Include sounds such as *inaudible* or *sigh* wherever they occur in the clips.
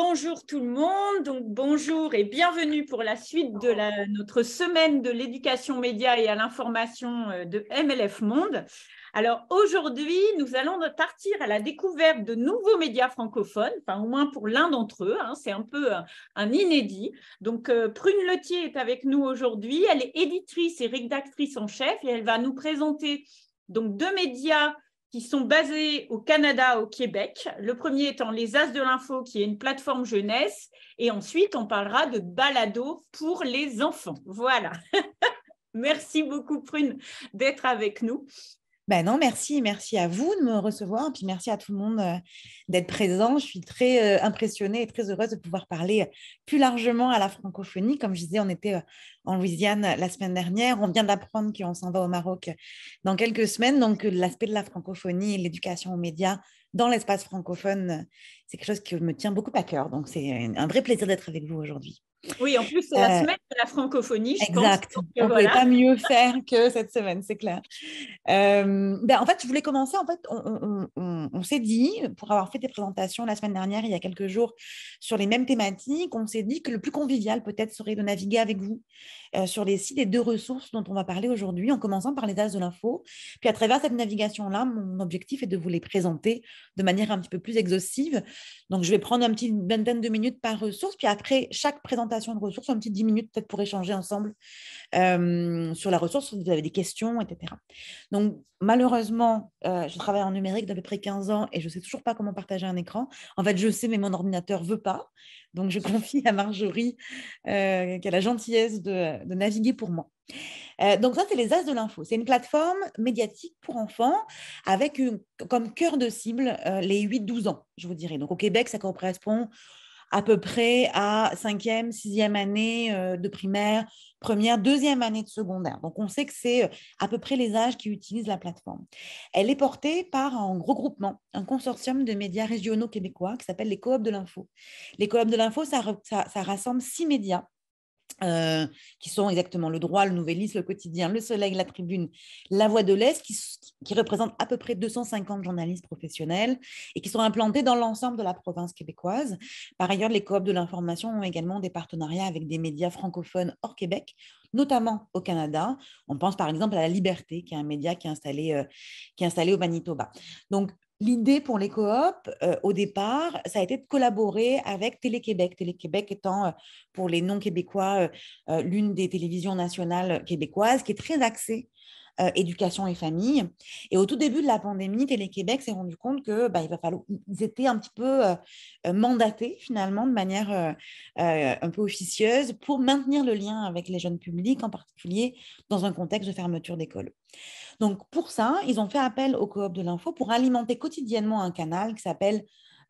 Bonjour tout le monde, donc bonjour et bienvenue pour la suite de notre semaine de l'éducation média et à l'information euh, de MLF Monde. Alors aujourd'hui, nous allons partir à la découverte de nouveaux médias francophones, enfin au moins pour l'un d'entre eux, hein, c'est un peu euh, un, inédit. Donc euh, Prune Letier est avec nous aujourd'hui, elle est éditrice et rédactrice en chef et elle va nous présenter donc deux médias qui sont basés au Canada, au Québec. Le premier étant Les As de l'Info, qui est une plateforme jeunesse. Et ensuite, on parlera de balado pour les enfants. Voilà. *laughs* Merci beaucoup, Prune, d'être avec nous. Ben non, merci. Merci à vous de me recevoir. Puis merci à tout le monde euh, d'être présent. Je suis très euh, impressionnée et très heureuse de pouvoir parler euh, plus largement à la francophonie. Comme je disais, on était en Louisiane la semaine dernière. On vient d'apprendre qu'on s'en va au Maroc dans quelques semaines. Donc, l'aspect de la francophonie et l'éducation aux médias dans l'espace francophone, c'est quelque chose qui me tient beaucoup à cœur. Donc, c'est un vrai plaisir d'être avec vous aujourd'hui. Oui, en plus, c'est la euh, semaine de la francophonie. Je Pense. on ne pas mieux faire que cette semaine, c'est clair. Euh, ben, en fait, je voulais commencer. En fait, on, s'est dit, pour avoir fait des présentations la semaine dernière, il y a quelques jours, sur les mêmes thématiques, on s'est dit que le plus convivial, peut-être, serait de naviguer avec vous euh, sur les sites des deux ressources dont on va parler aujourd'hui, en commençant par les As de l'info. Puis, à travers cette navigation-là, mon objectif est de vous les présenter de manière un petit peu plus exhaustive. Donc, je vais prendre un petit vingtaine de minutes par ressource. Puis, après chaque présentation, de ressources, un petit 10 minutes peut-être pour échanger ensemble euh, sur la ressource, si vous avez des questions, etc. Donc, malheureusement, euh, je travaille en numérique depuis peu près 15 ans et je ne sais toujours pas comment partager un écran. En fait, je sais, mais mon ordinateur ne veut pas. Donc, je *laughs* confie à Marjorie, euh, qui a la gentillesse de, naviguer pour moi. donc ça, c'est les As de l'info. C'est une plateforme médiatique pour enfants avec une, comme cœur de cible les 8-12 ans, je vous dirais. Donc au Québec, ça correspond à peu près à 5e, 6 sixième année euh, de primaire, première, deuxième année de secondaire. Donc on sait que c'est euh, à peu près les âges qui utilisent la plateforme. Elle est portée par un regroupement, un consortium de médias régionaux québécois qui s'appelle les Coops de l'info. Les Coops de l'info, ça rassemble six médias euh, qui sont exactement le droit, le Nouvelliste, le quotidien, le Soleil, la Tribune, la Voix de l'Est, qui, représentent à peu près 250 journalistes professionnels et qui sont implantés dans l'ensemble de la province québécoise. Par ailleurs, les coops de l'information ont également des partenariats avec des médias francophones hors Québec, notamment au Canada. On pense par exemple à La Liberté, qui est un média qui est installé, euh, qui est installé au Manitoba. Donc, L'idée pour les coop, euh, au départ, ça a été de collaborer avec Télé-Québec. Télé-Québec étant, euh, pour les non-québécois, euh, l'une des télévisions nationales québécoises qui est très axée euh, éducation et famille. Et au tout début de la pandémie, Télé-Québec s'est rendu compte que bah, il va falloir, ils étaient un petit peu euh, euh, mandatés finalement de manière un peu officieuse pour maintenir le lien avec les jeunes publics, en particulier dans un contexte de fermeture d'école. Donc pour ça, ils ont fait appel au coop de l'info pour alimenter quotidiennement un canal qui s'appelle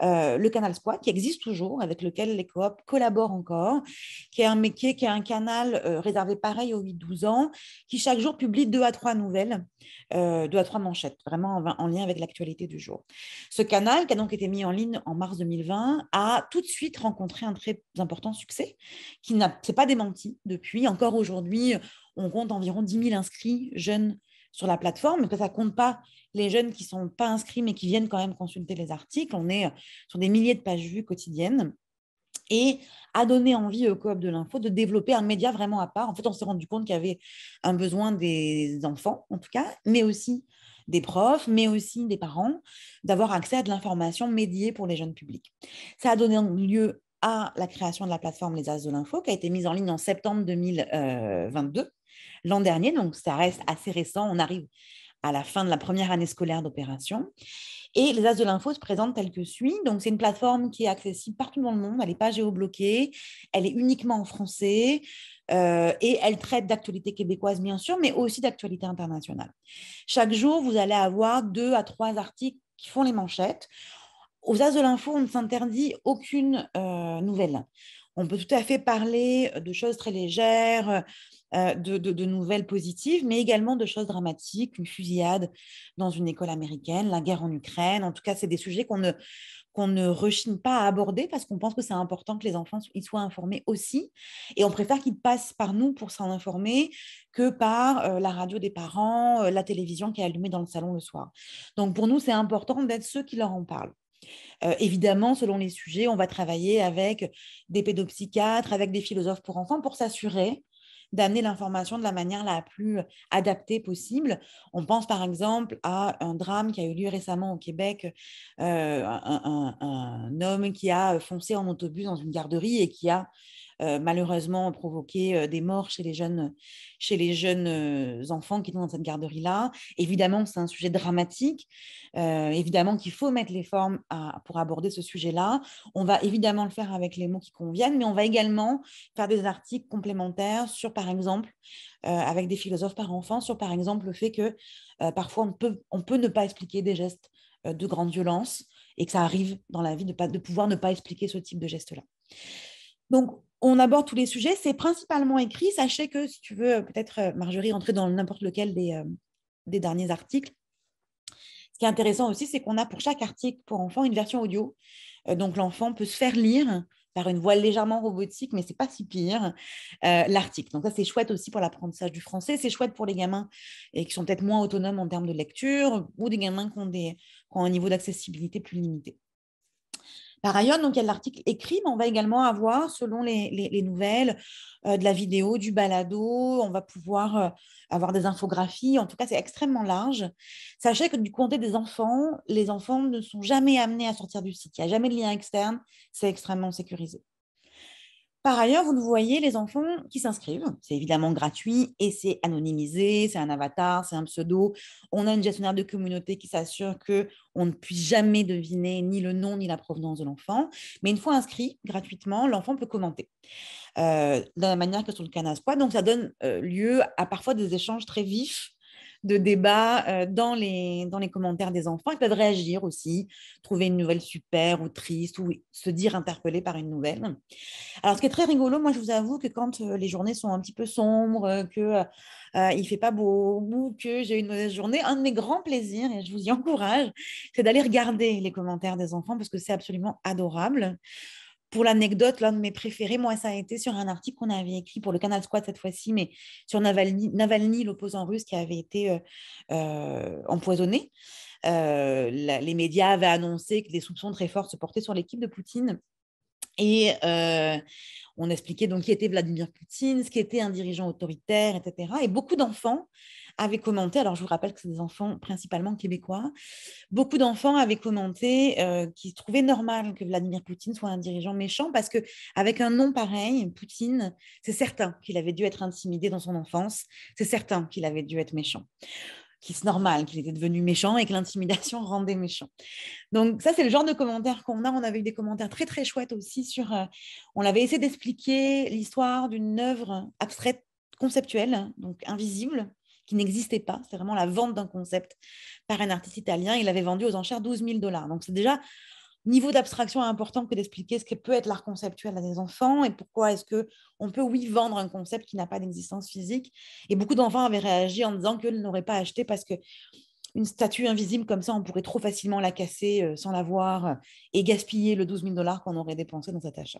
euh, le canal SPOI qui existe toujours, avec lequel les coops collaborent encore, qui est un qui est un canal euh, réservé pareil aux 8-12 ans, qui chaque jour publie deux à trois nouvelles, euh, deux à trois manchettes, vraiment en, lien avec l'actualité du jour. Ce canal, qui a donc été mis en ligne en mars 2020, a tout de suite rencontré un très important succès, qui n'a pas démenti depuis. Encore aujourd'hui, on compte environ 10 000 inscrits jeunes sur la plateforme. que ça compte pas les jeunes qui sont pas inscrits, mais qui viennent quand même consulter les articles. On est euh, sur des milliers de pages vues quotidiennes et a donné envie au coop de l'info de développer un média vraiment à part. En fait, on s'est rendu compte qu'il y avait un besoin des enfants, en tout cas, mais aussi des profs, mais aussi des parents, d'avoir accès à de l'information médiée pour les jeunes publics. Ça a donné lieu à la création de la plateforme Les As de l'Info, qui a été mise en ligne en septembre 2022 l'an dernier, donc ça reste assez récent. On arrive à la fin de la première année scolaire d'opération. Et les As de l'info se présentent telles que suit. Donc, c'est une plateforme qui est accessible partout dans le monde. Elle n'est pas géobloquée. Elle est uniquement en français. Euh, et elle traite d'actualités québécoises bien sûr, mais aussi d'actualités internationales. Chaque jour, vous allez avoir deux à trois articles qui font les manchettes. Aux As de l'info, on ne s'interdit aucune euh, nouvelle. On peut tout à fait parler euh, de choses très légères, euh, euh, de, nouvelles positives, mais également de choses dramatiques, une fusillade dans une école américaine, la guerre en Ukraine. En tout cas, c'est des sujets qu'on ne, rechigne pas à aborder parce qu'on pense que c'est important que les enfants y soient informés aussi. Et on préfère qu'ils passent par nous pour s'en informer que par la radio des parents, la télévision qui est allumée dans le salon le soir. Donc pour nous, c'est important d'être ceux qui leur en parlent. Euh, évidemment, selon les sujets, on va travailler avec des pédopsychiatres, avec des philosophes pour enfants pour s'assurer d'amener l'information de la manière la plus adaptée possible. On pense par exemple à un drame qui a eu lieu récemment au Québec, euh, un, homme qui a foncé en autobus dans une garderie et qui a euh, malheureusement provoquer euh, des morts chez les jeunes, chez les jeunes euh, enfants qui sont dans cette garderie-là. Évidemment, c'est un sujet dramatique. évidemment qu'il faut mettre les formes pour aborder ce sujet-là. On va évidemment le faire avec les mots qui conviennent, mais on va également faire des articles complémentaires sur, par exemple, avec des philosophes par enfant sur, par exemple, le fait que parfois on peut, on peut ne pas expliquer des gestes de grande violence et que ça arrive dans la vie de, pas, de pouvoir ne pas expliquer ce type de geste-là. Donc, on aborde tous les sujets. C'est principalement écrit. Sachez que si tu veux, peut-être euh, Marjorie, rentrer dans n'importe lequel euh, des, derniers articles. Ce qui est intéressant aussi, c'est qu'on a pour chaque article pour enfant une version audio. Euh, donc l'enfant peut se faire lire par une voix légèrement robotique, mais c'est pas si pire, l'article. Donc ça, c'est chouette aussi pour l'apprentissage du français. C'est chouette pour les gamins et qui sont peut-être moins autonomes en termes de lecture ou des gamins qui ont un niveau d'accessibilité plus limité. Par ailleurs, donc, il y a l'article écrit, mais on va également avoir, selon les, nouvelles, euh, de la vidéo, du balado, on va pouvoir euh, avoir des infographies. En tout cas, c'est extrêmement large. Sachez que du côté des enfants, les enfants ne sont jamais amenés à sortir du site. Il n'y a jamais de lien externe. C'est extrêmement sécurisé. Par ailleurs, vous le voyez, les enfants qui s'inscrivent, c'est évidemment gratuit et c'est anonymisé, c'est un avatar, c'est un pseudo. On a une gestionnaire de communauté qui s'assure que on ne puisse jamais deviner ni le nom ni la provenance de l'enfant. Mais une fois inscrit gratuitement, l'enfant peut commenter euh, de la manière que sur le canaspois. Donc, ça donne euh, lieu à parfois des échanges très vifs de débats euh, dans, les, dans les commentaires des enfants. Ils peuvent réagir aussi, trouver une nouvelle super ou triste ou se dire interpellé par une nouvelle. Alors, ce qui est très rigolo, moi, je vous avoue que quand euh, les journées sont un petit peu sombres, que euh, il fait pas beau ou que j'ai une mauvaise journée, un de mes grands plaisirs, et je vous y encourage, c'est d'aller regarder les commentaires des enfants parce que c'est absolument adorable. Pour l'anecdote, l'un de mes préférés, moi, ça a été sur un article qu'on avait écrit pour le Canal Squad cette fois-ci, mais sur Navalny, l'opposant russe qui avait été euh, euh, empoisonné. Euh, les médias avaient annoncé que des soupçons très forts se portaient sur l'équipe de Poutine. Et on expliquait donc qui était Vladimir Poutine, ce qui était un dirigeant autoritaire, etc. Et beaucoup d'enfants avaient commenté, alors je vous rappelle que c'est des enfants principalement québécois, beaucoup d'enfants avaient commenté euh, qu'ils trouvaient normal que Vladimir Poutine soit un dirigeant méchant parce que avec un nom pareil, Poutine, c'est certain qu'il avait dû être intimidé dans son enfance, c'est certain qu'il avait dû être méchant qu'il c'est normal qu'il était devenu méchant et que l'intimidation *laughs* rendait méchant. Donc ça, c'est le genre de commentaires qu'on a. On avait eu des commentaires très très chouettes aussi sur... Euh, on avait essayé d'expliquer l'histoire d'une œuvre abstraite, conceptuelle, donc invisible, qui n'existait pas. C'est vraiment la vente d'un concept par un artiste italien. Il avait vendu aux enchères 12 000 dollars. Donc c'est déjà niveau d'abstraction important que d'expliquer ce que peut être l'art conceptuel à des enfants et pourquoi est-ce que on peut oui vendre un concept qui n'a pas d'existence physique. Et beaucoup d'enfants avaient réagi en disant qu'ils n'auraient pas acheté parce que une statue invisible comme ça, on pourrait trop facilement la casser euh, sans la voir euh, et gaspiller le 12 000 dollars qu'on aurait dépensé dans cet achat.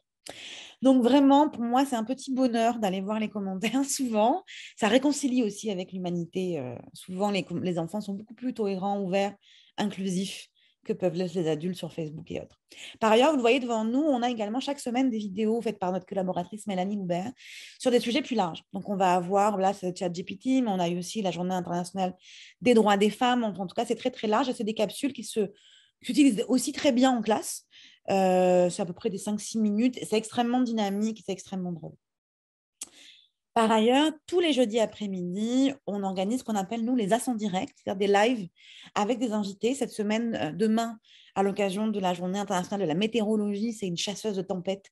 Donc vraiment, pour moi, c'est un petit bonheur d'aller voir les commentaires *laughs* souvent. Ça réconcilie aussi avec l'humanité. Euh, souvent, les, les enfants sont beaucoup plus tolérants, ouverts, inclusifs que peuvent laisser les adultes sur Facebook et autres. Par ailleurs, vous le voyez devant nous, on a également chaque semaine des vidéos faites par notre collaboratrice Mélanie hubert hein, sur des sujets plus larges. Donc, on va avoir, là, c'est ChatGPT, mais on a eu aussi la Journée internationale des droits des femmes. En tout cas, c'est très, très large et c'est des capsules qui se s'utilisent aussi très bien en classe. Euh, c'est à peu près des 5-6 minutes. C'est extrêmement dynamique, c'est extrêmement drôle. Par ailleurs, tous les jeudis après-midi, on organise ce qu'on appelle, nous, les assemblées directs, c'est-à-dire des lives avec des invités. Cette semaine, euh, demain, à l'occasion de la Journée internationale de la météorologie, c'est une chasseuse de tempêtes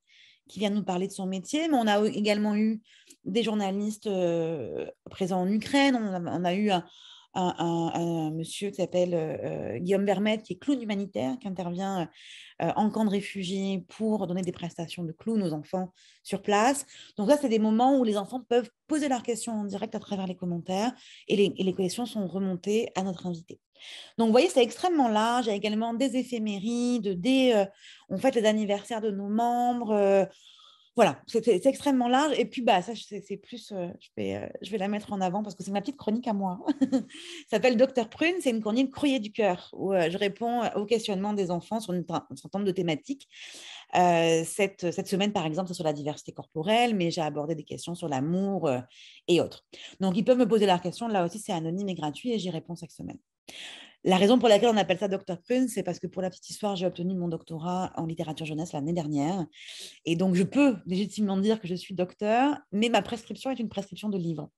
qui vient nous parler de son métier. Mais on a également eu des journalistes euh, présents en Ukraine. on a eu un, un, monsieur qui s'appelle euh, euh, Guillaume Vermette, qui est clown humanitaire, qui intervient euh, en camp de réfugiés pour donner des prestations de clown aux enfants sur place. Donc là, c'est des moments où les enfants peuvent poser leurs questions en direct à travers les commentaires et les, questions sont remontées à notre invité. Donc, vous voyez, c'est extrêmement large. Il y a également des éphémérides, des, on fête les anniversaires de nos membres, voilà, c'est extrêmement large. Et puis, bah, ça, c'est plus, euh, euh, je, vais, la mettre en avant parce que c'est ma petite chronique à moi. Hein. *laughs* ça s'appelle Docteur Prune, c'est une chronique courrier du cœur où euh, je réponds aux questionnements des enfants sur une nombre de thématiques. cette, cette semaine, par exemple, c'est sur la diversité corporelle, mais j'ai abordé des questions sur l'amour et autres. Donc, ils peuvent me poser leurs questions. Là aussi, c'est anonyme et gratuit et j'y réponds chaque semaine. La raison pour laquelle on appelle ça Dr. Prune, c'est parce que pour la petite histoire, j'ai obtenu mon doctorat en littérature jeunesse l'année dernière. Et donc, je peux légitimement dire que je suis docteur, mais ma prescription est une prescription de livres.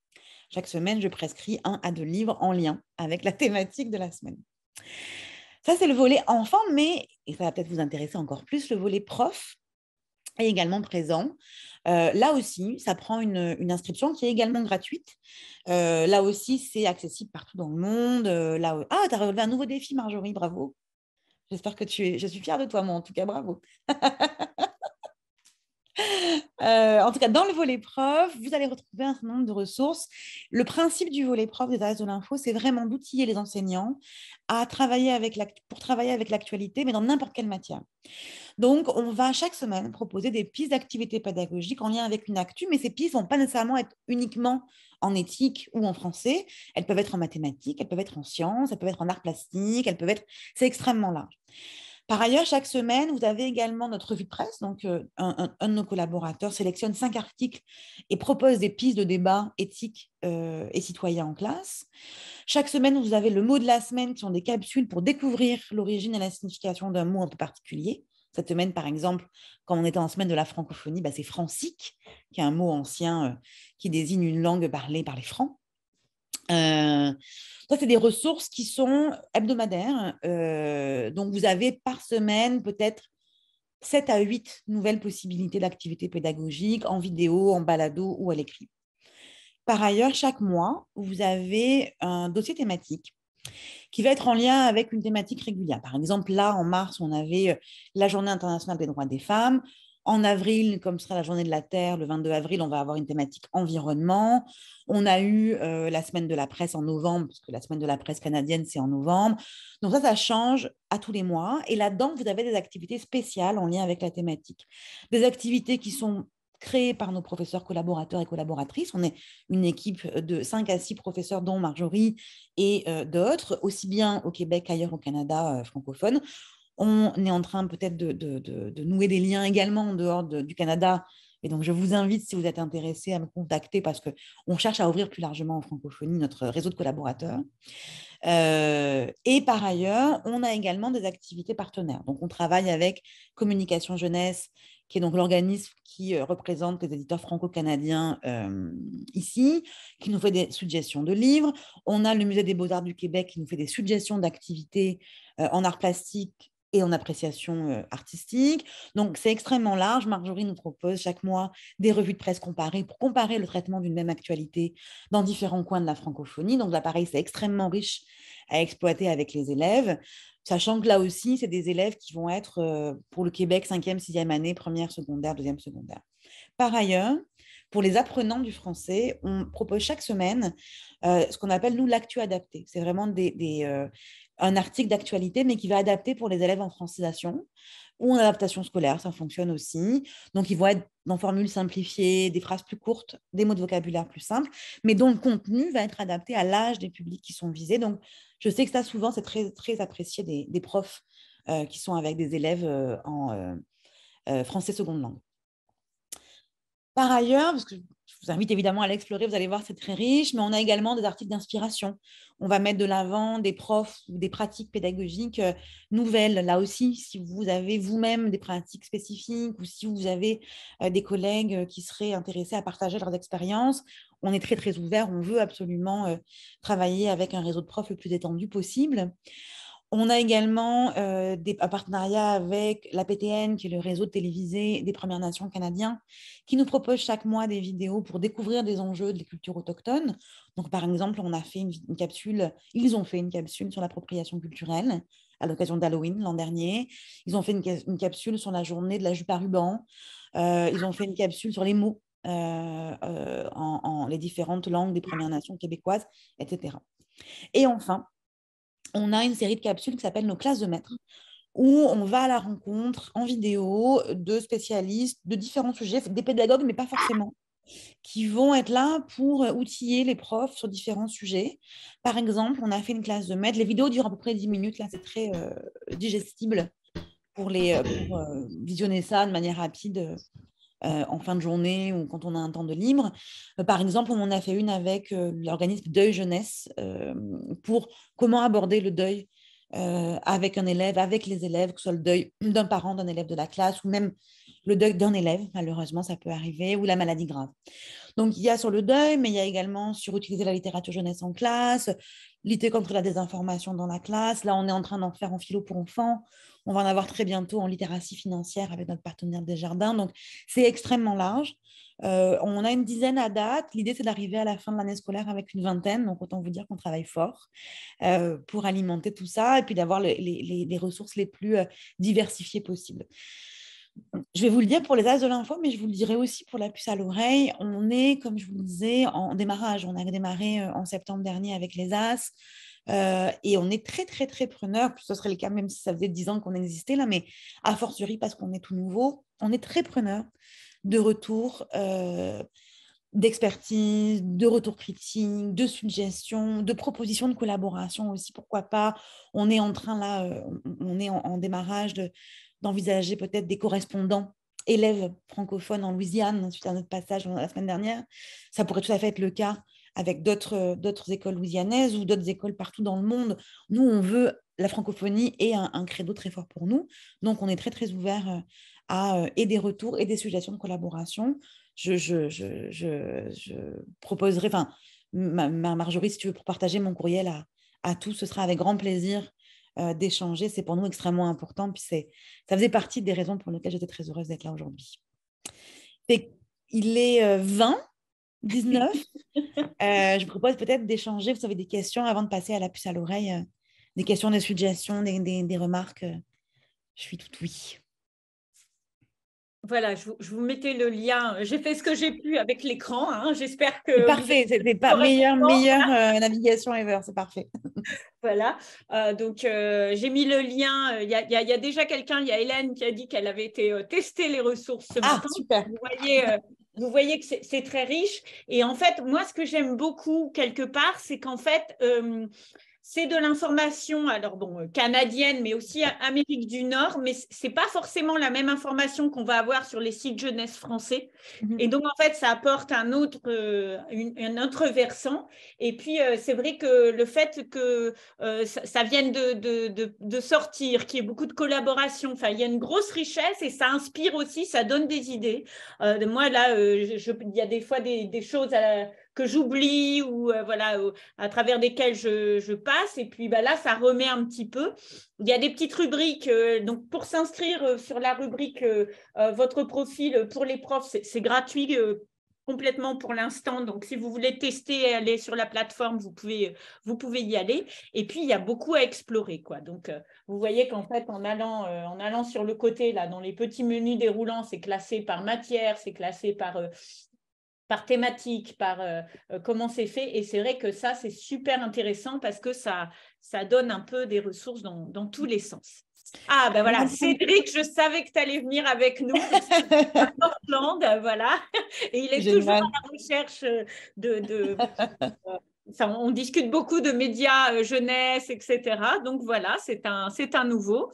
Chaque semaine, je prescris un à deux livres en lien avec la thématique de la semaine. Ça, c'est le volet enfant, mais, ça va peut-être vous intéresser encore plus, le volet prof est également présent. Euh, là aussi, ça prend une, inscription qui est également gratuite. Euh, là aussi, c'est accessible partout dans le monde. Euh, là, ah, tu as relevé un nouveau défi, Marjorie, bravo. J'espère que tu es... Je suis fière de toi, moi, en tout cas, bravo. *laughs* Euh, en tout cas, dans le volet prof, vous allez retrouver un certain nombre de ressources. Le principe du volet prof des As de l'info, c'est vraiment d'outiller les enseignants à travailler avec pour travailler avec l'actualité, mais dans n'importe quelle matière. Donc, on va chaque semaine proposer des pistes d'activités pédagogiques en lien avec une actu, mais ces pistes ne vont pas nécessairement être uniquement en éthique ou en français. Elles peuvent être en mathématiques, elles peuvent être en sciences, elles peuvent être en arts plastiques, elles peuvent être. C'est extrêmement large. Par ailleurs, chaque semaine, vous avez également notre revue de presse. Donc, euh, un, de nos collaborateurs sélectionne cinq articles et propose des pistes de débat éthique euh, et citoyen en classe. Chaque semaine, vous avez le mot de la semaine qui sont des capsules pour découvrir l'origine et la signification d'un mot un peu particulier. Cette semaine, par exemple, quand on était en semaine de la francophonie, bah, c'est francique, qui est un mot ancien euh, qui désigne une langue parlée par les francs. Euh, ça, c'est des ressources qui sont hebdomadaires. Euh, donc, vous avez par semaine peut-être 7 à 8 nouvelles possibilités d'activités pédagogiques en vidéo, en balado ou à l'écrit. Par ailleurs, chaque mois, vous avez un dossier thématique qui va être en lien avec une thématique régulière. Par exemple, là, en mars, on avait la Journée internationale des droits des femmes. En avril, comme sera la journée de la Terre, le 22 avril, on va avoir une thématique environnement. On a eu euh, la semaine de la presse en novembre, parce que la semaine de la presse canadienne, c'est en novembre. Donc ça, ça change à tous les mois. Et là-dedans, vous avez des activités spéciales en lien avec la thématique. Des activités qui sont créées par nos professeurs collaborateurs et collaboratrices. On est une équipe de 5 à 6 professeurs, dont Marjorie et euh, d'autres, aussi bien au Québec qu'ailleurs au Canada euh, francophone. On est en train peut-être de, nouer des liens également en dehors du Canada. Et donc, je vous invite, si vous êtes intéressé, à me contacter parce qu'on cherche à ouvrir plus largement en francophonie notre réseau de collaborateurs. Euh, et par ailleurs, on a également des activités partenaires. Donc, on travaille avec Communication Jeunesse, qui est donc l'organisme qui euh, représente les éditeurs franco-canadiens euh, ici, qui nous fait des suggestions de livres. On a le Musée des beaux-arts du Québec qui nous fait des suggestions d'activités en art plastique et en appréciation artistique. Donc, c'est extrêmement large. Marjorie nous propose chaque mois des revues de presse comparées pour comparer le traitement d'une même actualité dans différents coins de la francophonie. Donc, l'appareil, c'est extrêmement riche à exploiter avec les élèves, sachant que là aussi, c'est des élèves qui vont être, pour le Québec, 5e, 6e année, première secondaire, deuxième secondaire. Par ailleurs, pour les apprenants du français, on propose chaque semaine ce qu'on appelle, nous, l'actu adapté. C'est vraiment des, un article d'actualité, mais qui va adapter pour les élèves en francisation ou en adaptation scolaire, ça fonctionne aussi. Donc, ils vont être dans formules simplifiées, des phrases plus courtes, des mots de vocabulaire plus simples, mais dont le contenu va être adapté à l'âge des publics qui sont visés. Donc, je sais que ça, souvent, c'est très, très apprécié des, profs euh, qui sont avec des élèves euh, en euh, français seconde langue. Par ailleurs, parce que vous invite évidemment à l'explorer, vous allez voir, c'est très riche, mais on a également des articles d'inspiration. On va mettre de l'avant des profs ou des pratiques pédagogiques euh, nouvelles. Là aussi, si vous avez vous-même des pratiques spécifiques ou si vous avez euh, des collègues euh, qui seraient intéressés à partager leurs expériences, on est très très ouvert, on veut absolument travailler avec un réseau de profs le plus étendu possible. On a également euh, un partenariat avec la PTN, qui est le réseau télévisé des Premières Nations canadiens, qui nous propose chaque mois des vidéos pour découvrir des enjeux des cultures autochtones. Donc, par exemple, on a fait une, capsule, ils ont fait une capsule sur l'appropriation culturelle à l'occasion d'Halloween l'an dernier. Ils ont fait une, capsule sur la journée de la jupe à ruban. Euh, ils ont fait une capsule sur les mots euh, en les différentes langues des Premières Nations québécoises, etc. Et enfin, on a une série de capsules qui s'appelle nos classes de maître, où on va à la rencontre en vidéo de spécialistes de différents sujets, des pédagogues, mais pas forcément qui vont être là pour outiller les profs sur différents sujets. Par exemple, on a fait une classe de maître. Les vidéos durent à peu près 10 minutes. Là, c'est très euh, digestible pour les euh, euh, visionner ça de manière rapide euh, en fin de journée ou quand on a un temps de libre. Euh, par exemple, on en a fait une avec euh, l'organisme Deuil Jeunesse pour comment aborder le deuil avec un élève, avec les élèves, que ce soit le deuil d'un parent, d'un élève de la classe ou même le deuil d'un élève, malheureusement, ça peut arriver, ou la maladie grave. Donc, il y a sur le deuil, mais il y a également sur utiliser la littérature jeunesse en classe, lutter contre la désinformation dans la classe. Là, on est en train d'en faire en philo pour enfants. On va en avoir très bientôt en littératie financière avec notre partenaire des Jardins. Donc, c'est extrêmement large. Euh, on a une dizaine à date. L'idée, c'est d'arriver à la fin de l'année scolaire avec une vingtaine. Donc, autant vous dire qu'on travaille fort euh, pour alimenter tout ça et puis d'avoir les, ressources les plus euh, diversifiées possibles je vais vous le dire pour les as de l'info, mais je vous le dirai aussi pour la puce à l'oreille. On est, comme je vous le disais, en démarrage. On a démarré euh, en septembre dernier avec les as. Euh, et on est très, très, très preneur. Ce serait le cas même si ça faisait dix ans qu'on existait là, mais a fortiori parce qu'on est tout nouveau. On est très preneur de retour, euh, d'expertise, de retour critique, de suggestions, de propositions de collaboration aussi. Pourquoi pas On est en train là, on est en démarrage de, d'envisager peut-être des correspondants élèves francophones en Louisiane, suite à notre passage la semaine dernière. Ça pourrait tout à fait être le cas avec d'autres écoles louisianaises ou d'autres écoles partout dans le monde. Nous, on veut la francophonie et un, credo très fort pour nous. Donc, on est très, très ouvert euh, à, euh, et des retours et des suggestions de collaboration. Je, je, proposerai, enfin, Marjorie, si tu veux, pour partager mon courriel à, à tous, ce sera avec grand plaisir euh, d'échanger, c'est pour nous extrêmement important. Puis c'est, ça faisait partie des raisons pour lesquelles j'étais très heureuse d'être là aujourd'hui. il est 20, euh, 19. *laughs* Euh, je vous propose peut-être d'échanger. Vous avez des questions avant de passer à la puce à l'oreille, des questions, des suggestions, des, remarques. je suis toute oui. Voilà, je vous, mettais le lien. J'ai fait ce que j'ai pu avec l'écran. Hein. J'espère que. Parfait, c'était pas *laughs* meilleure, euh, navigation ever, c'est parfait. voilà, euh, donc euh, j'ai mis le lien. Il y a, déjà quelqu'un, il y a Hélène qui a dit qu'elle avait été tester les ressources ce ah, super. Vous voyez, vous voyez que c'est très riche. Et en fait, moi, ce que j'aime beaucoup quelque part, c'est qu'en fait, c'est de l'information, alors bon, euh, canadienne, mais aussi Amérique du Nord, mais c'est pas forcément la même information qu'on va avoir sur les sites jeunesse français. Mhm. Et donc, en fait, ça apporte un autre, euh, autre versant. Et puis, euh, c'est vrai que le fait que ça, vienne de, de, sortir, qu'il y ait beaucoup de collaboration, il y a une grosse richesse et ça inspire aussi, ça donne des idées. moi, là, il y a des fois des, des choses à que j'oublie ou euh, voilà, à travers desquels je, passe. Et puis bah, là, ça remet un petit peu. Il y a des petites rubriques. Euh, donc pour s'inscrire euh, sur la rubrique votre profil pour les profs, c'est gratuit complètement pour l'instant. Donc, si vous voulez tester aller sur la plateforme, vous pouvez, vous pouvez y aller. Et puis, il y a beaucoup à explorer. Quoi. Donc, vous voyez qu'en fait, en allant, en allant sur le côté, là, dans les petits menus déroulants, c'est classé par matière, c'est classé par, par thématique, par euh, euh, comment c'est fait. Et c'est vrai que ça, c'est super intéressant parce que ça, ça donne un peu des ressources dans, tous les sens. Ah ben voilà, Cédric, je savais que tu allais venir avec nous à *laughs* Portland, voilà. Et il est toujours à la recherche de... Euh, on discute beaucoup de médias jeunesse, etc. Donc voilà, c'est un, c'est un nouveau.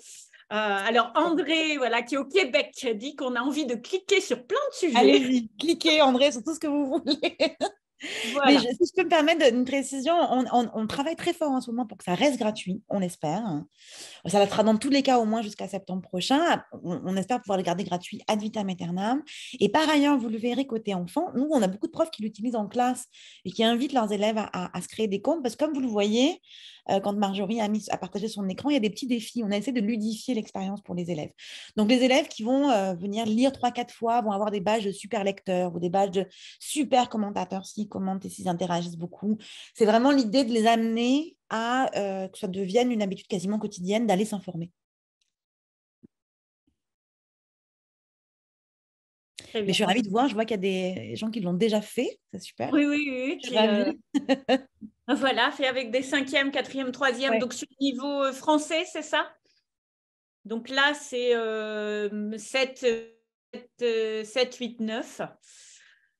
Euh, alors André, voilà, qui est au Québec, dit qu'on a envie de cliquer sur plein de sujets. Allez-y, cliquez André sur tout ce que vous voulez. Mais si je peux me permettre une précision, on, travaille très fort en ce moment pour que ça reste gratuit, on espère. Ça la sera dans tous les cas au moins jusqu'à septembre prochain. On, espère pouvoir le garder gratuit ad vitam aeternam. Et par ailleurs, vous le verrez côté enfant, nous, on a beaucoup de profs qui l'utilisent en classe et qui invitent leurs élèves à, se créer des comptes parce que comme vous le voyez, euh, quand Marjorie a, mis, à partagé son écran, il y a des petits défis. On a essayé de ludifier l'expérience pour les élèves. Donc, les élèves qui vont euh, venir lire trois, quatre fois vont avoir des badges de super lecteurs ou des badges de super commentateurs s'ils commentent et s'ils interagissent beaucoup. C'est vraiment l'idée de les amener à euh, que ça devienne une habitude quasiment quotidienne d'aller s'informer. Mais je suis ravie de voir, je vois qu'il y a des gens qui l'ont déjà fait, c'est super. Oui, oui, oui. Je suis ravie. *laughs* Voilà, fait avec des cinquièmes, quatrièmes, troisièmes, donc sur le niveau euh, français, c'est ça Donc là, c'est euh, 7, 7, 8, 9.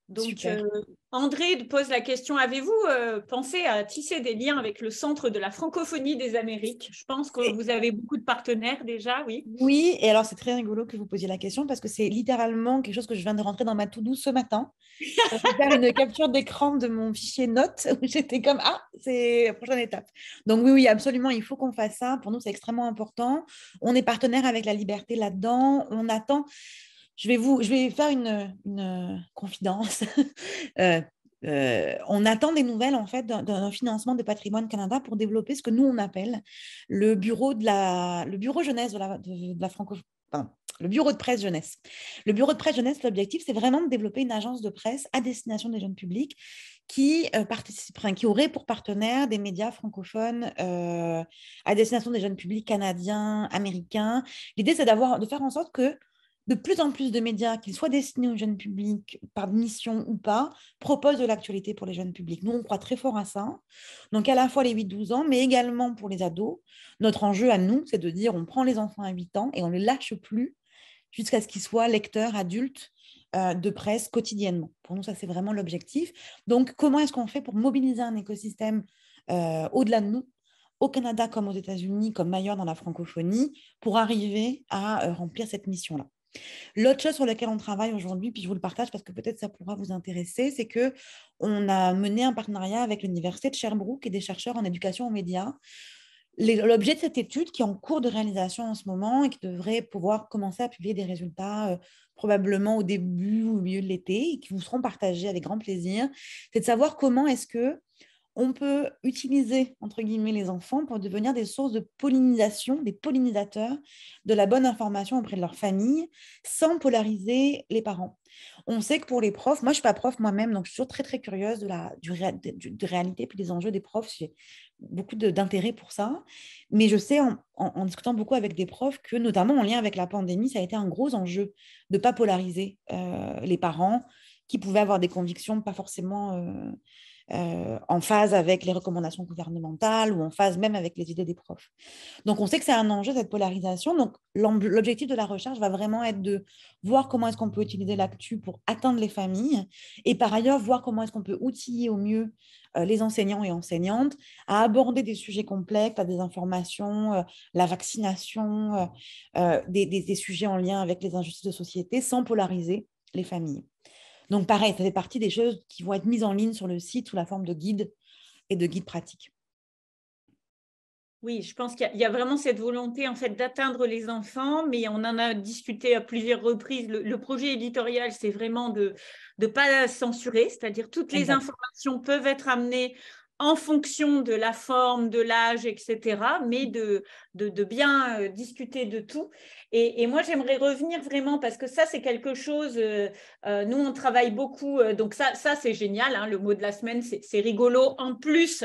Donc, euh, André pose la question, avez-vous euh, pensé à tisser des liens avec le Centre de la francophonie des Amériques Je pense que vous avez beaucoup de partenaires déjà, oui. Oui, et alors c'est très rigolo que vous posiez la question parce que c'est littéralement quelque chose que je viens de rentrer dans ma to-do ce matin. *laughs* faire une capture d'écran de mon fichier notes où j'étais comme, ah, c'est la prochaine étape. Donc oui, oui, absolument, il faut qu'on fasse ça. Pour nous, c'est extrêmement important. On est partenaire avec la liberté là-dedans. On attend je vais vous, je vais faire une, euh, confidence. *laughs* Euh, euh, on attend des nouvelles en fait d'un financement de Patrimoine Canada pour développer ce que nous on appelle le bureau de la, le bureau jeunesse de la, de, la le bureau de presse jeunesse. Le bureau de presse jeunesse, l'objectif, c'est vraiment de développer une agence de presse à destination des jeunes publics qui, qui aurait pour partenaire des médias francophones à destination des jeunes publics canadiens, américains. L'idée, c'est d'avoir, de faire en sorte que de plus en plus de médias, qu'ils soient destinés au jeune public par mission ou pas, proposent de l'actualité pour les jeunes publics. Nous, on croit très fort à ça. Donc, à la fois les 8-12 ans, mais également pour les ados. Notre enjeu à nous, c'est de dire on prend les enfants à 8 ans et on ne les lâche plus jusqu'à ce qu'ils soient lecteurs, adultes euh, de presse quotidiennement. Pour nous, ça, c'est vraiment l'objectif. Donc, comment est-ce qu'on fait pour mobiliser un écosystème euh, au-delà de nous au Canada comme aux États-Unis, comme ailleurs dans la francophonie, pour arriver à euh, remplir cette mission-là. L'autre chose sur laquelle on travaille aujourd'hui, puis je vous le partage parce que peut-être ça pourra vous intéresser, c'est que on a mené un partenariat avec l'université de Sherbrooke et des chercheurs en éducation aux médias. L'objet de cette étude qui est en cours de réalisation en ce moment et qui devrait pouvoir commencer à publier des résultats euh, probablement au début ou au milieu de l'été et qui vous seront partagés avec grand plaisir, c'est de savoir comment est-ce que on peut utiliser, entre guillemets, les enfants pour devenir des sources de pollinisation, des pollinisateurs de la bonne information auprès de leur famille, sans polariser les parents. On sait que pour les profs, moi je ne suis pas prof moi-même, donc je suis toujours très très curieuse de la réalité puis des enjeux des profs, j'ai beaucoup d'intérêt pour ça. Mais je sais en, discutant beaucoup avec des profs que, notamment en lien avec la pandémie, ça a été un gros enjeu de ne pas polariser euh, les parents qui pouvaient avoir des convictions pas forcément... Euh, euh, en phase avec les recommandations gouvernementales ou en phase même avec les idées des profs. Donc on sait que c'est un enjeu, cette polarisation. Donc l'objectif de la recherche va vraiment être de voir comment est-ce qu'on peut utiliser l'actu pour atteindre les familles et par ailleurs voir comment est-ce qu'on peut outiller au mieux euh, les enseignants et enseignantes à aborder des sujets complexes, à des informations, euh, la vaccination, des, des sujets en lien avec les injustices de société sans polariser les familles. Donc pareil, ça fait partie des choses qui vont être mises en ligne sur le site sous la forme de guides et de guides pratiques. Oui, je pense qu'il y, a vraiment cette volonté en fait d'atteindre les enfants, mais on en a discuté à plusieurs reprises. Le, projet éditorial, c'est vraiment de ne pas censurer, c'est-à-dire toutes les informations peuvent être amenées en fonction de la forme, de l'âge, etc., mais de, de, bien euh, discuter de tout. Et, moi, j'aimerais revenir vraiment, parce que ça, c'est quelque chose, euh, euh, nous, on travaille beaucoup, donc ça, ça c'est génial, hein, le mot de la semaine, c'est rigolo. En plus,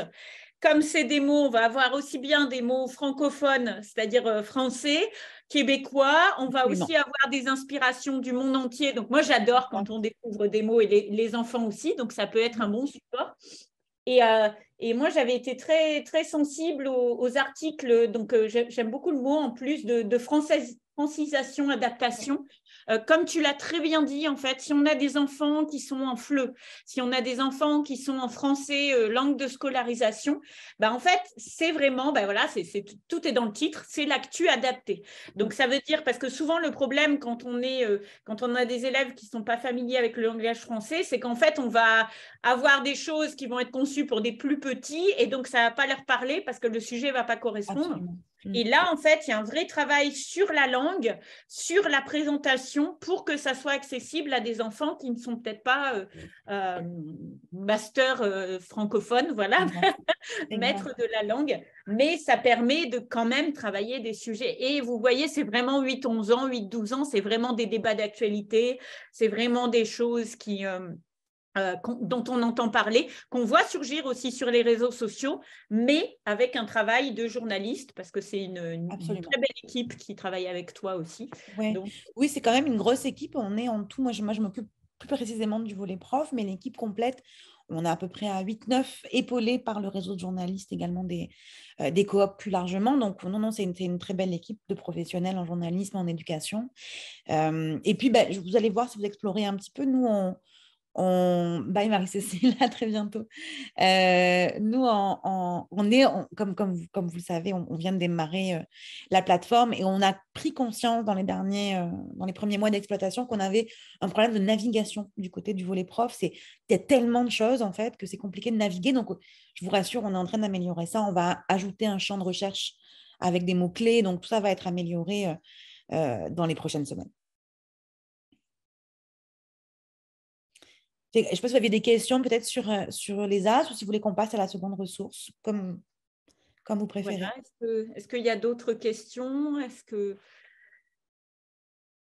comme c'est des mots, on va avoir aussi bien des mots francophones, c'est-à-dire français, québécois. On va aussi avoir des inspirations du monde entier. Donc moi, j'adore quand on découvre des mots et les, enfants aussi. Donc ça peut être un bon support. Euh, et, moi, j'avais été très, très sensible aux, articles, donc euh, j'aime beaucoup le mot en plus de, francisation, adaptation. Euh, comme tu l'as très bien dit, en fait, si on a des enfants qui sont en FLE, si on a des enfants qui sont en français, euh, langue de scolarisation, bah, en fait, c'est vraiment, bah, voilà, c'est, tout est dans le titre, c'est l'actu adapté. Donc, ça veut dire, parce que souvent, le problème quand on, est, euh, quand on a des élèves qui ne sont pas familiers avec le langage français, c'est qu'en fait, on va avoir des choses qui vont être conçues pour des plus petits et donc, ça ne va pas leur parler parce que le sujet ne va pas correspondre. Mm. Et là, en fait, il y a un vrai travail sur la langue, sur la présentation, pour que ça soit accessible à des enfants qui ne sont peut-être pas euh, euh, masters euh, francophones, master voilà, mm. *laughs* maître de la langue. Mais ça permet de quand même travailler des sujets. Et vous voyez, c'est vraiment 8-11 ans, 8-12 ans, c'est vraiment des débats d'actualité, c'est vraiment des choses qui... Euh, dont on entend parler, qu'on voit surgir aussi sur les réseaux sociaux, mais avec un travail de journaliste, parce que c'est une, très belle équipe qui travaille avec toi aussi. Oui, c'est quand même une grosse équipe. On est en tout, moi je, moi, m'occupe plus précisément du volet prof, mais l'équipe complète, on est à peu près à 8-9 épaulés par le réseau de journalistes également des, euh, des coops plus largement. Donc non, non, c'est une, très belle équipe de professionnels en journalisme, en éducation. Euh, et puis, ben, vous allez voir si vous explorez un petit peu, nous, on Bye Marie-Cécile, *laughs* à très bientôt. Euh, nous, on, est, comme, vous, le savez, on, vient de démarrer euh, la plateforme et on a pris conscience dans les, derniers, euh, dans les premiers mois d'exploitation qu'on avait un problème de navigation du côté du volet prof. Il y a tellement de choses, en fait, que c'est compliqué de naviguer. Donc, je vous rassure, on est en train d'améliorer ça. On va ajouter un champ de recherche avec des mots-clés. Donc, tout ça va être amélioré dans les prochaines semaines. Je ne sais pas si vous aviez des questions peut-être sur, euh, sur les as ou si vous voulez qu'on passe à la seconde ressource, comme, comme vous préférez. Est-ce qu'il y a d'autres questions Est-ce que,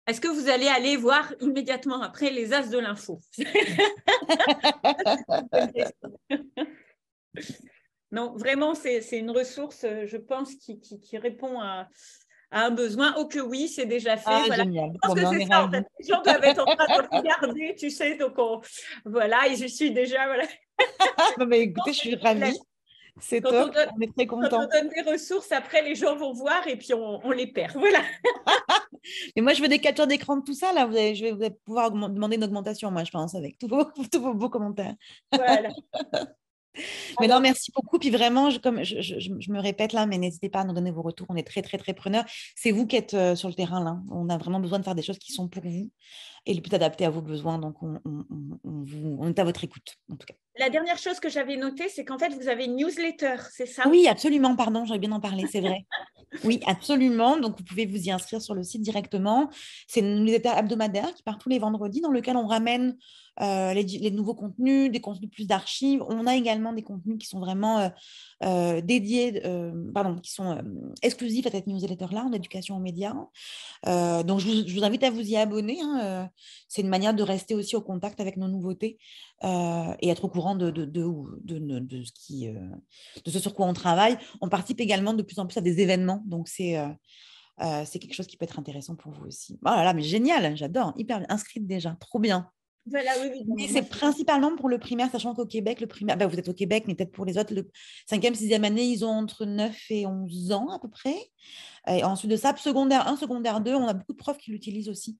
est que vous allez aller voir immédiatement après les as de l'info *laughs* Non, vraiment, c'est une ressource, euh, je pense, qui, qui répond à, un besoin. Oh que oui, c'est déjà fait. Ah, génial. Je pense que ben, c'est ça. En Les gens doivent être en train de *laughs* regarder, tu sais. Donc voilà, et je suis déjà. Voilà. *laughs* mais écoutez, je suis ravie. C'est top, on, est très content. Quand on donne des ressources, après les gens vont voir et puis on, les perd. Voilà. et *laughs* moi, je veux des captures d'écran de tout ça. Là, je vais pouvoir demander une augmentation, moi, je pense, avec tous vos, tous vos beaux commentaires. voilà. Mais non, merci beaucoup. Puis vraiment, je, comme je, me répète là, mais n'hésitez pas à nous donner vos retours. On est très, très, très preneurs. C'est vous qui êtes euh, sur le terrain là. On a vraiment besoin de faire des choses qui sont pour vous et les plus adaptées à vos besoins. Donc, on, est à votre écoute, en tout cas. La dernière chose que j'avais notée, c'est qu'en fait, vous avez une newsletter, c'est ça Oui, absolument. Pardon, j'avais bien en parlé, c'est vrai. *laughs* oui, absolument. Donc, vous pouvez vous y inscrire sur le site directement. C'est une newsletter hebdomadaire qui part tous les vendredis dans lequel on ramène euh, les, nouveaux contenus, des contenus plus d'archives. On a également des contenus qui sont vraiment euh, euh, dédiés, pardon, qui sont exclusifs à cette newsletter-là en éducation aux médias. donc, je vous, invite à vous y abonner. Hein, c'est une manière de rester aussi au contact avec nos nouveautés et être au courant de, de, de, ce qui, de ce sur quoi on travaille. On participe également de plus en plus à des événements. Donc, c'est. c'est quelque chose qui peut être intéressant pour vous aussi. Oh mais génial, j'adore, hyper bien, inscrite déjà, trop bien oui, mais c'est principalement pour le primaire, sachant qu'au Québec, le primaire, bah, vous êtes au Québec, mais peut-être pour les autres, le 5e, 6e année, ils ont entre 9 et 11 ans à peu près. Et ensuite de ça, secondaire 1, secondaire 2, on a beaucoup de profs qui l'utilisent aussi.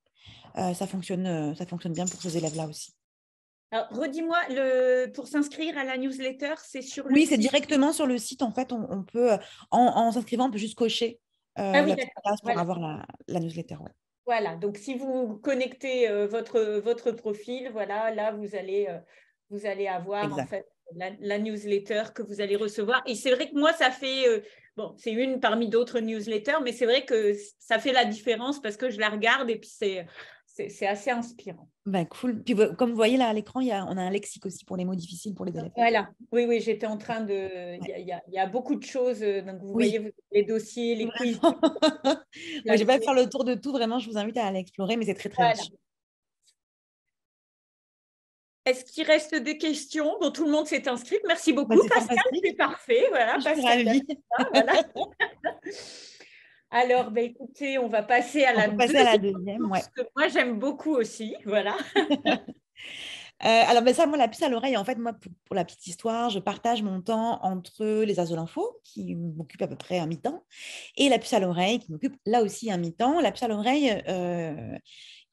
Euh, ça, fonctionne, euh, ça fonctionne bien pour ces élèves-là aussi. Alors, redis-moi, le... pour s'inscrire à la newsletter, c'est sur le Oui, c'est directement sur le site. En fait, on, peut, euh, en, s'inscrivant, on peut juste cocher ah la pour avoir la, newsletter. Ouais. Voilà, donc si vous connectez euh, votre, votre profil, voilà, là, vous allez, euh, vous allez avoir en fait, la, newsletter que vous allez recevoir. Et c'est vrai que moi, ça fait, euh, bon, c'est une parmi d'autres newsletters, mais c'est vrai que ça fait la différence parce que je la regarde et puis c'est, c'est assez inspirant. Ben, cool. Puis comme vous voyez là à l'écran, on a un lexique aussi pour les mots difficiles pour les élèves. Voilà. Oui, oui, j'étais en train de. Il, y a, y beaucoup de choses. Euh, donc vous voyez les dossiers, les quiz. *laughs* je vais pas faire le tour de tout. Vraiment, je vous invite à l'explorer, mais c'est très très Est-ce qu'il reste des questions dont tout le monde s'est inscrit. Merci bah, beaucoup, Pascal. C'est parfait. Voilà, hein, Voilà. *laughs* Alors, ben, écoutez, on va passer à, la, deuxième, à la deuxième. que moi, j'aime beaucoup aussi. Voilà. *laughs* Euh, alors, ben, ça, moi, la puce à l'oreille, en fait, moi, pour, la petite histoire, je partage mon temps entre les Azolinfo, Info, qui m'occupe à peu près un mi-temps, et la puce à l'oreille, qui m'occupe là aussi un mi-temps. La puce à l'oreille euh,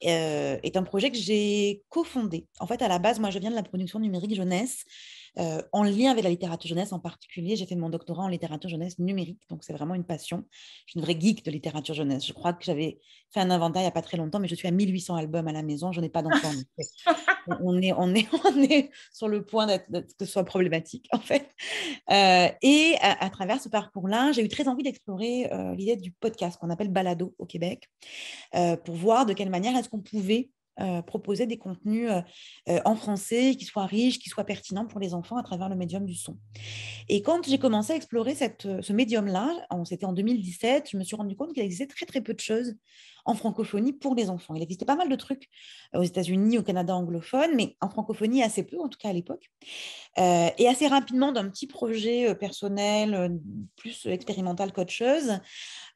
euh, est un projet que j'ai cofondé. En fait, à la base, moi, je viens de la production numérique jeunesse. Euh, en lien avec la littérature jeunesse en particulier. J'ai fait mon doctorat en littérature jeunesse numérique, donc c'est vraiment une passion. Je suis une vraie geek de littérature jeunesse. Je crois que j'avais fait un inventaire il n'y a pas très longtemps, mais je suis à 1800 albums à la maison, je n'ai pas d'enfants. *laughs* on, est, on, est, *laughs* on est sur le point d'être, que ce soit problématique, en fait. Euh, et à, travers ce parcours-là, j'ai eu très envie d'explorer euh, l'idée du podcast qu'on appelle Balado au Québec, pour voir de quelle manière est-ce qu'on pouvait euh, proposer des contenus euh, euh, en français qui soient riches, qui soient pertinents pour les enfants à travers le médium du son. Et quand j'ai commencé à explorer ce médium-là, c'était en 2017, je me suis rendu compte qu'il existait très très peu de choses en francophonie pour les enfants. Il existait pas mal de trucs euh, aux États-Unis, au Canada anglophone, mais en francophonie assez peu, en tout cas à l'époque. Euh, et assez rapidement, d'un petit projet euh, personnel, plus expérimental coacheuse,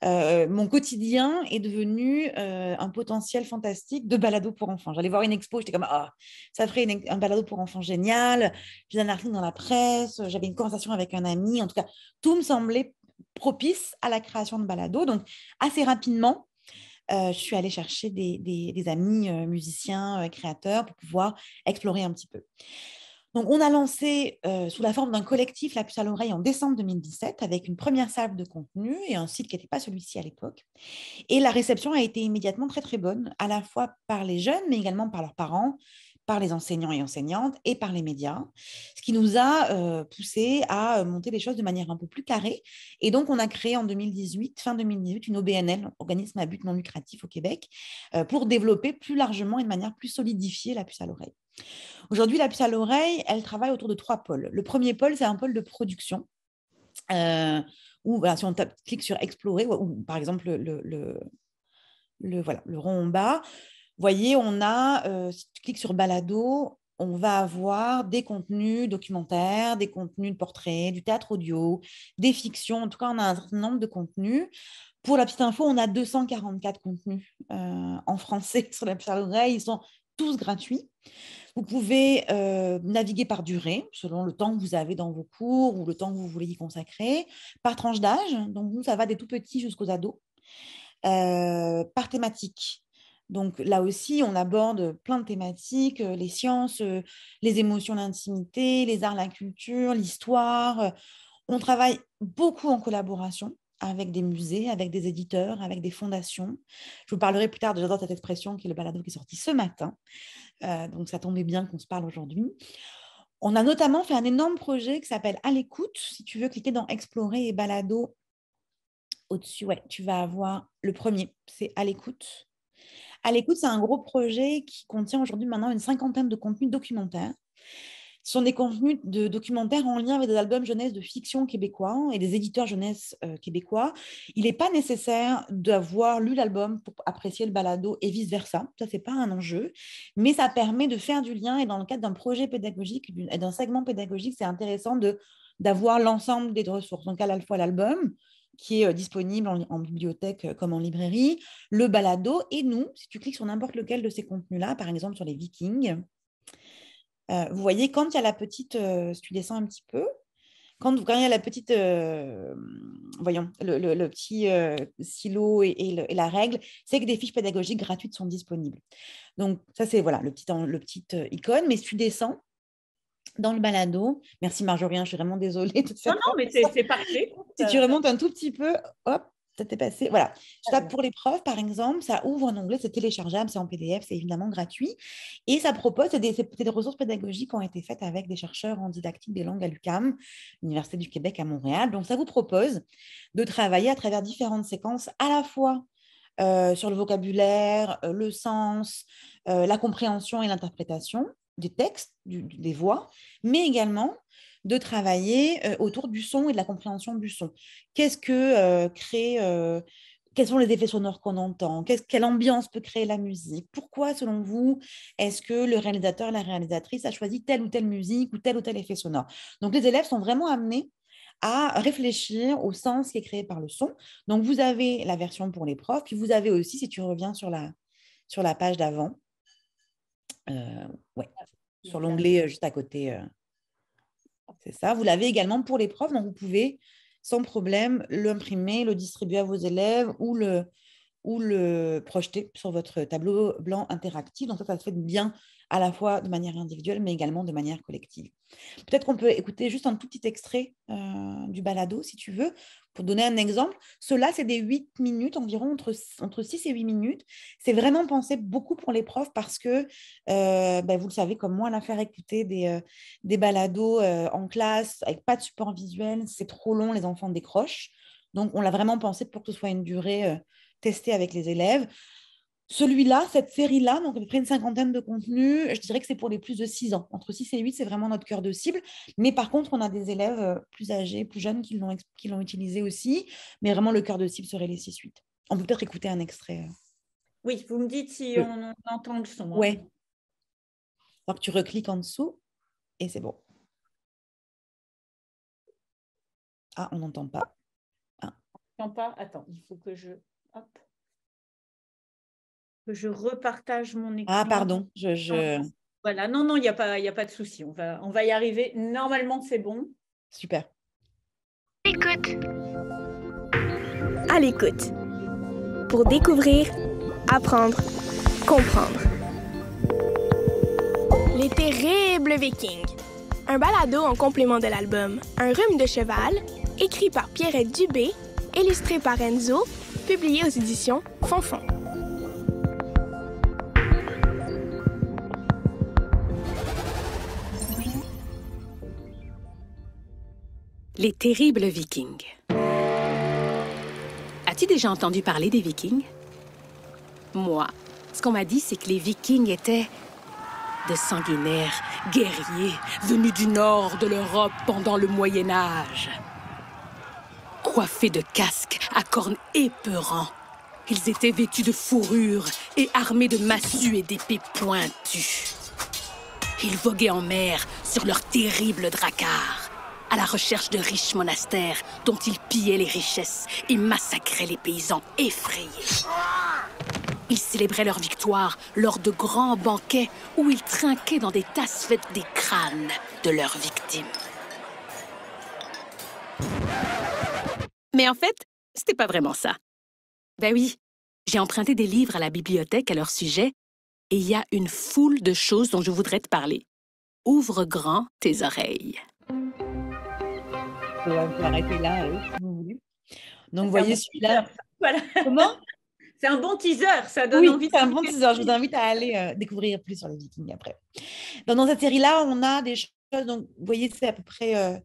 mon quotidien est devenu un potentiel fantastique de balado pour enfants. J'allais voir une expo, j'étais comme ah, ça ferait un balado pour enfants génial. J'ai un article dans la presse, j'avais une conversation avec un ami. En tout cas, tout me semblait propice à la création de balado. Donc assez rapidement, euh, je suis allée chercher des, amis euh, musiciens, euh, créateurs pour pouvoir explorer un petit peu. Donc, on a lancé sous la forme d'un collectif La puce à l'oreille en décembre 2017 avec une première salle de contenu et un site qui n'était pas celui-ci à l'époque. Et la réception a été immédiatement très très bonne, à la fois par les jeunes, mais également par leurs parents, par les enseignants et enseignantes et par les médias, ce qui nous a euh, poussé à euh, monter les choses de manière un peu plus carrée. Et donc, on a créé en 2018, fin 2018, une OBNL, organisme à but non lucratif au Québec, euh, pour développer plus largement et de manière plus solidifiée la puce à l'oreille. Aujourd'hui, la puce à l'oreille, elle travaille autour de trois pôles. Le premier pôle, c'est un pôle de production. où, si on tape, clique sur explorer, ou, par exemple le, le, le, le rond en bas, voyez, on a, euh, si tu cliques sur Balado, on va avoir des contenus documentaires, des contenus de portraits, du théâtre audio, des fictions. En tout cas, on a un certain nombre de contenus. Pour la petite info, on a 244 contenus euh, en français *laughs* sur la Ils sont tous gratuits. Vous pouvez euh, naviguer par durée, selon le temps que vous avez dans vos cours ou le temps que vous voulez y consacrer, par tranche d'âge. Donc, ça va des tout petits jusqu'aux ados. par thématique. Donc là aussi, on aborde plein de thématiques, euh, les sciences, euh, les émotions, l'intimité, les arts, la culture, l'histoire. Euh. On travaille beaucoup en collaboration avec des musées, avec des éditeurs, avec des fondations. Je vous parlerai plus tard, de cette expression qui est le balado qui est sorti ce matin. donc ça tombait bien qu'on se parle aujourd'hui. On a notamment fait un énorme projet qui s'appelle À l'écoute. Si tu veux cliquer dans Explorer et Balado au-dessus, tu vas avoir le premier, c'est À l'écoute. À l'écoute, c'est un gros projet qui contient aujourd'hui maintenant une cinquantaine de contenus documentaires. Ce sont des contenus de documentaires en lien avec des albums jeunesse de fiction québécois et des éditeurs jeunesse euh, québécois. Il n'est pas nécessaire d'avoir lu l'album pour apprécier le balado et vice-versa. Ça, ce n'est pas un enjeu, mais ça permet de faire du lien et dans le cadre d'un projet pédagogique et d'un segment pédagogique, c'est intéressant d'avoir l'ensemble des ressources. Donc, à la fois l'album, qui est euh, disponible en, bibliothèque euh, comme en librairie, le balado, et nous, si tu cliques sur n'importe lequel de ces contenus-là, par exemple sur les vikings, euh, vous voyez, quand il y a la petite, si tu descends un petit peu, quand, vous il y a la petite, voyons, le, petit silo et, la règle, c'est que des fiches pédagogiques gratuites sont disponibles. Donc ça, c'est voilà, le petit, le icône, mais si tu descends, dans le balado. Merci Marjorie, je suis vraiment désolée de Non, non, mais c'est parfait. *laughs* si tu euh, remontes un tout petit peu, hop, ça t'est passé. Voilà. Je ah, tape pour l'épreuve, par exemple, ça ouvre en anglais, c'est téléchargeable, c'est en PDF, c'est évidemment gratuit. Et ça propose, des, ressources pédagogiques qui ont été faites avec des chercheurs en didactique des langues à l'UCAM, Université du Québec à Montréal. Donc, ça vous propose de travailler à travers différentes séquences à la fois euh, sur le vocabulaire, euh, le sens, la compréhension et l'interprétation, des texte, des voix, mais également de travailler euh, autour du son et de la compréhension du son. Qu'est-ce que euh, crée, euh, quels sont les effets sonores qu'on entend Quelle ambiance peut créer la musique Pourquoi, selon vous, est-ce que le réalisateur, la réalisatrice a choisi telle ou telle musique ou tel ou tel effet sonore Donc, les élèves sont vraiment amenés à réfléchir au sens qui est créé par le son. Donc, vous avez la version pour les profs, puis vous avez aussi, si tu reviens sur la, sur la page d'avant, euh, ouais, ah, sur l'onglet euh, juste à côté. Euh. C'est ça. Vous l'avez également pour les profs, donc vous pouvez sans problème l'imprimer, le distribuer à vos élèves ou le, ou le projeter sur votre tableau blanc interactif. Donc ça, ça se fait bien à la fois de manière individuelle, mais également de manière collective. Peut-être qu'on peut écouter juste un tout petit extrait euh, du balado, si tu veux, pour donner un exemple. Cela, c'est des 8 minutes environ, entre, entre 6 et 8 minutes. C'est vraiment pensé beaucoup pour les profs parce que, euh, ben, vous le savez, comme moi, la faire écouter des, euh, des balados en classe avec pas de support visuel, c'est trop long, les enfants décrochent. Donc, on l'a vraiment pensé pour que ce soit une durée testée avec les élèves. Celui-là, cette série-là, donc à peu près une cinquantaine de contenus, je dirais que c'est pour les plus de 6 ans. Entre 6 et 8, c'est vraiment notre cœur de cible. Mais par contre, on a des élèves euh, plus âgés, plus jeunes qui l'ont, utilisé aussi. Mais vraiment, le cœur de cible serait les 6-8. On peut peut-être écouter un extrait. Euh. Oui, vous me dites si on, entend le son. Hein. Oui. Alors tu recliques en dessous et c'est bon. Ah, on n'entend pas. Ah. On n'entend pas. Attends, il faut que je... Hop je repartage mon écran. Ah, pardon, je... je... Voilà, non, non, il n'y a, pas, a pas de souci, on va, on va y arriver. Normalement, c'est bon. Super. Écoute. À l'écoute. Pour découvrir, apprendre, comprendre. Les terribles Vikings. Un balado en complément de l'album Un rhume de cheval, écrit par Pierrette Dubé, illustré par Enzo, publié aux éditions Fonfon. Les terribles Vikings. As-tu déjà entendu parler des Vikings? Moi, ce qu'on m'a dit, c'est que les Vikings étaient de sanguinaires guerriers venus du nord de l'Europe pendant le Moyen Âge. Coiffés de casques à cornes épeurants, ils étaient vêtus de fourrures et armés de massues et d'épées pointues. Ils voguaient en mer sur leurs terribles dracars à la recherche de riches monastères dont ils pillaient les richesses et massacraient les paysans effrayés. Ils célébraient leur victoire lors de grands banquets où ils trinquaient dans des tasses faites des crânes de leurs victimes. Mais en fait, c'était pas vraiment ça. Ben oui, j'ai emprunté des livres à la bibliothèque à leur sujet et il y a une foule de choses dont je voudrais te parler. Ouvre grand tes oreilles on peut arrêter là euh, Donc, vous voyez celui-là. *laughs* Comment C'est un bon teaser, ça donne envie. C'est un bon teaser. Je vous invite à aller euh, découvrir plus sur les Vikings après. dans cette série-là, on a des choses. Donc, vous voyez, c'est à peu près euh,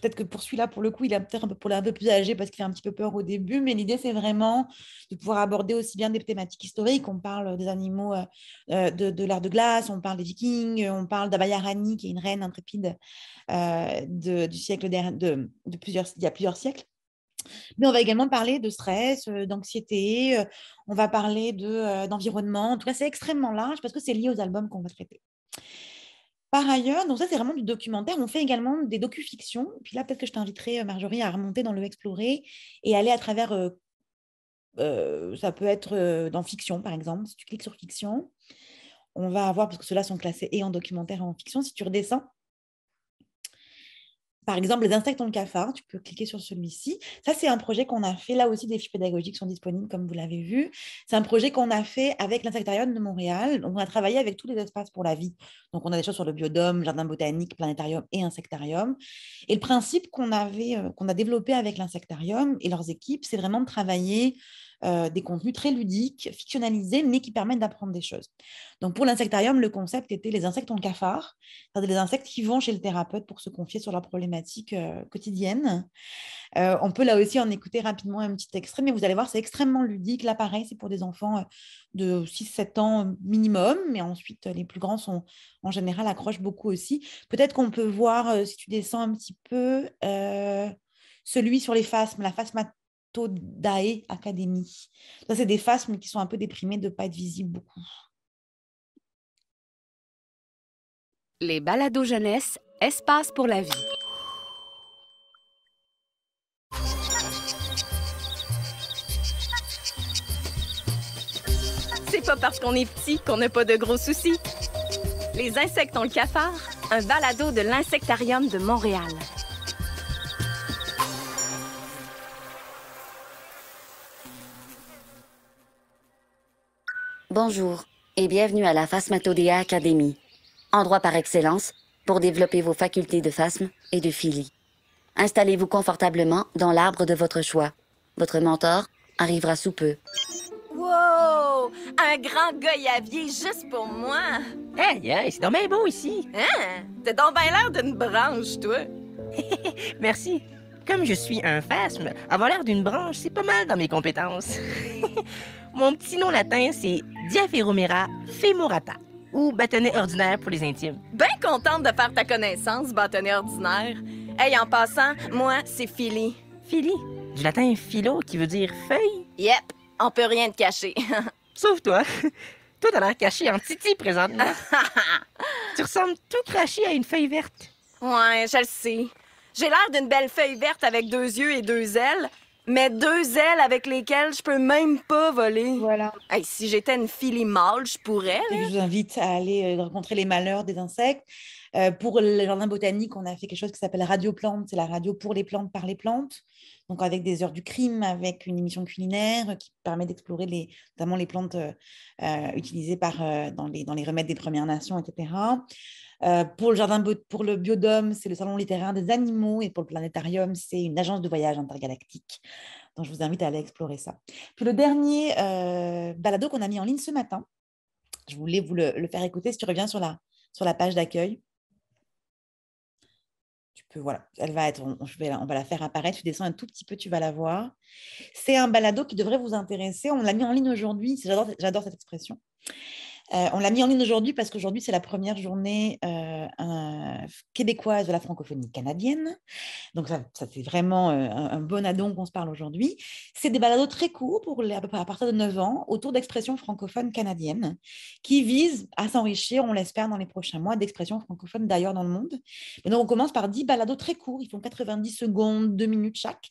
peut-être que pour celui-là, pour le coup, il est peut-être un peu, pour un peu plus âgé parce qu'il fait un petit peu peur au début, mais l'idée, c'est vraiment de pouvoir aborder aussi bien des thématiques historiques. On parle des animaux euh, euh, de, de l'ère de glace, on parle des vikings, on parle d'Abayarani, qui est une reine intrépide euh, du siècle de, plusieurs, il y a plusieurs siècles. Mais on va également parler de stress, euh, d'anxiété, on va parler d'environnement. en tout cas, c'est extrêmement large parce que c'est lié aux albums qu'on va traiter. Par ailleurs, donc ça c'est vraiment du documentaire, on fait également des docufictions. Puis là, peut-être que je t'inviterai, euh, Marjorie, à remonter dans le Explorer et aller à travers. Euh, euh, ça peut être dans fiction, par exemple, si tu cliques sur fiction, on va avoir, parce que ceux-là sont classés et en documentaire et en fiction, si tu redescends, par exemple, les insectes ont le cafard, tu peux cliquer sur celui-ci. Ça, c'est un projet qu'on a fait. Là aussi, des fiches pédagogiques sont disponibles, comme vous l'avez vu. C'est un projet qu'on a fait avec l'Insectarium de Montréal. on a travaillé avec tous les espaces pour la vie. Donc, on a des choses sur le biodôme, jardin botanique, planétarium et insectarium. Et le principe qu'on avait, euh, qu'on a développé avec l'Insectarium et leurs équipes, c'est vraiment de travailler euh, des contenus très ludiques, fictionnalisés, mais qui permettent d'apprendre des choses. Donc pour l'insectarium, le concept était les insectes en cafard, c'est-à-dire des insectes qui vont chez le thérapeute pour se confier sur leurs problématique euh, quotidienne. Euh, on peut là aussi en écouter rapidement un petit extrait, mais vous allez voir, c'est extrêmement ludique. Là, pareil, c'est pour des enfants de 6-7 ans minimum, mais ensuite les plus grands sont en général accrochent beaucoup aussi. Peut-être qu'on peut voir, si tu descends un petit peu, celui sur les phasmes, la mat. Todae Academy. c'est des phasmes qui sont un peu déprimés de ne pas être visibles beaucoup. Les balados jeunesse, espace pour la vie. C'est pas parce qu'on est petit qu'on n'a pas de gros soucis. Les insectes ont le cafard, un balado de l'insectarium de Montréal. Bonjour et bienvenue à la Phasmatodea Academy, endroit par excellence pour développer vos facultés de phasme et de philie. Installez-vous confortablement dans l'arbre de votre choix. Votre mentor arrivera sous peu. Wow! Un grand goyavier juste pour moi! Hey, hey c'est dommage, beau ici! Hein? T'as donc l'air d'une branche, toi! *laughs* Merci! Comme je suis un phasme, avoir l'air d'une branche, c'est pas mal dans mes compétences. *laughs* Mon petit nom latin, c'est Diaferomera femorata, ou bâtonnet ordinaire pour les intimes. Bien contente de faire ta connaissance, bâtonnet ordinaire. Hey, en passant, moi, c'est Philly. Philly? Du latin philo qui veut dire feuille? Yep, on peut rien te cacher. *laughs* Sauf toi. *laughs* Toi, t'as l'air caché en titi présentement. tu ressembles tout craché à une feuille verte. Ouais, je le sais. J'ai l'air d'une belle feuille verte avec deux yeux et deux ailes, mais deux ailes avec lesquelles je peux même pas voler. Voilà. si j'étais une fille mâle, je pourrais. Je vous invite à aller euh, rencontrer les malheurs des insectes. Euh, pour le jardin botanique, on a fait quelque chose qui s'appelle Radio Plante. C'est la radio pour les plantes, par les plantes. Donc, avec des heures du crime, avec une émission culinaire qui permet d'explorer les, notamment les plantes euh, utilisées par, dans, les, dans les remèdes des Premières Nations, etc. Euh, pour le jardin pour le biodôme, c'est le salon littéraire des animaux et pour le planétarium, c'est une agence de voyage intergalactique. Donc je vous invite à aller explorer ça. Puis le dernier euh, balado qu'on a mis en ligne ce matin, je voulais vous le, faire écouter. Si tu reviens sur la, sur la page d'accueil, tu peux, voilà, elle va être, on, va la faire apparaître. Tu descends un tout petit peu, tu vas la voir. C'est un balado qui devrait vous intéresser. On l'a mis en ligne aujourd'hui. J'adore cette expression. Euh, on l'a mis en ligne aujourd'hui parce qu'aujourd'hui, c'est la première journée euh, québécoise de la francophonie canadienne. Donc, ça, c'est vraiment euh, un, bon addon qu'on se parle aujourd'hui. C'est des balados très courts pour à, partir de 9 ans autour d'expressions francophones canadiennes qui visent à s'enrichir, on l'espère, dans les prochains mois d'expressions francophones d'ailleurs dans le monde. mais donc, on commence par 10 balados très courts. Ils font 90 secondes, 2 minutes chaque,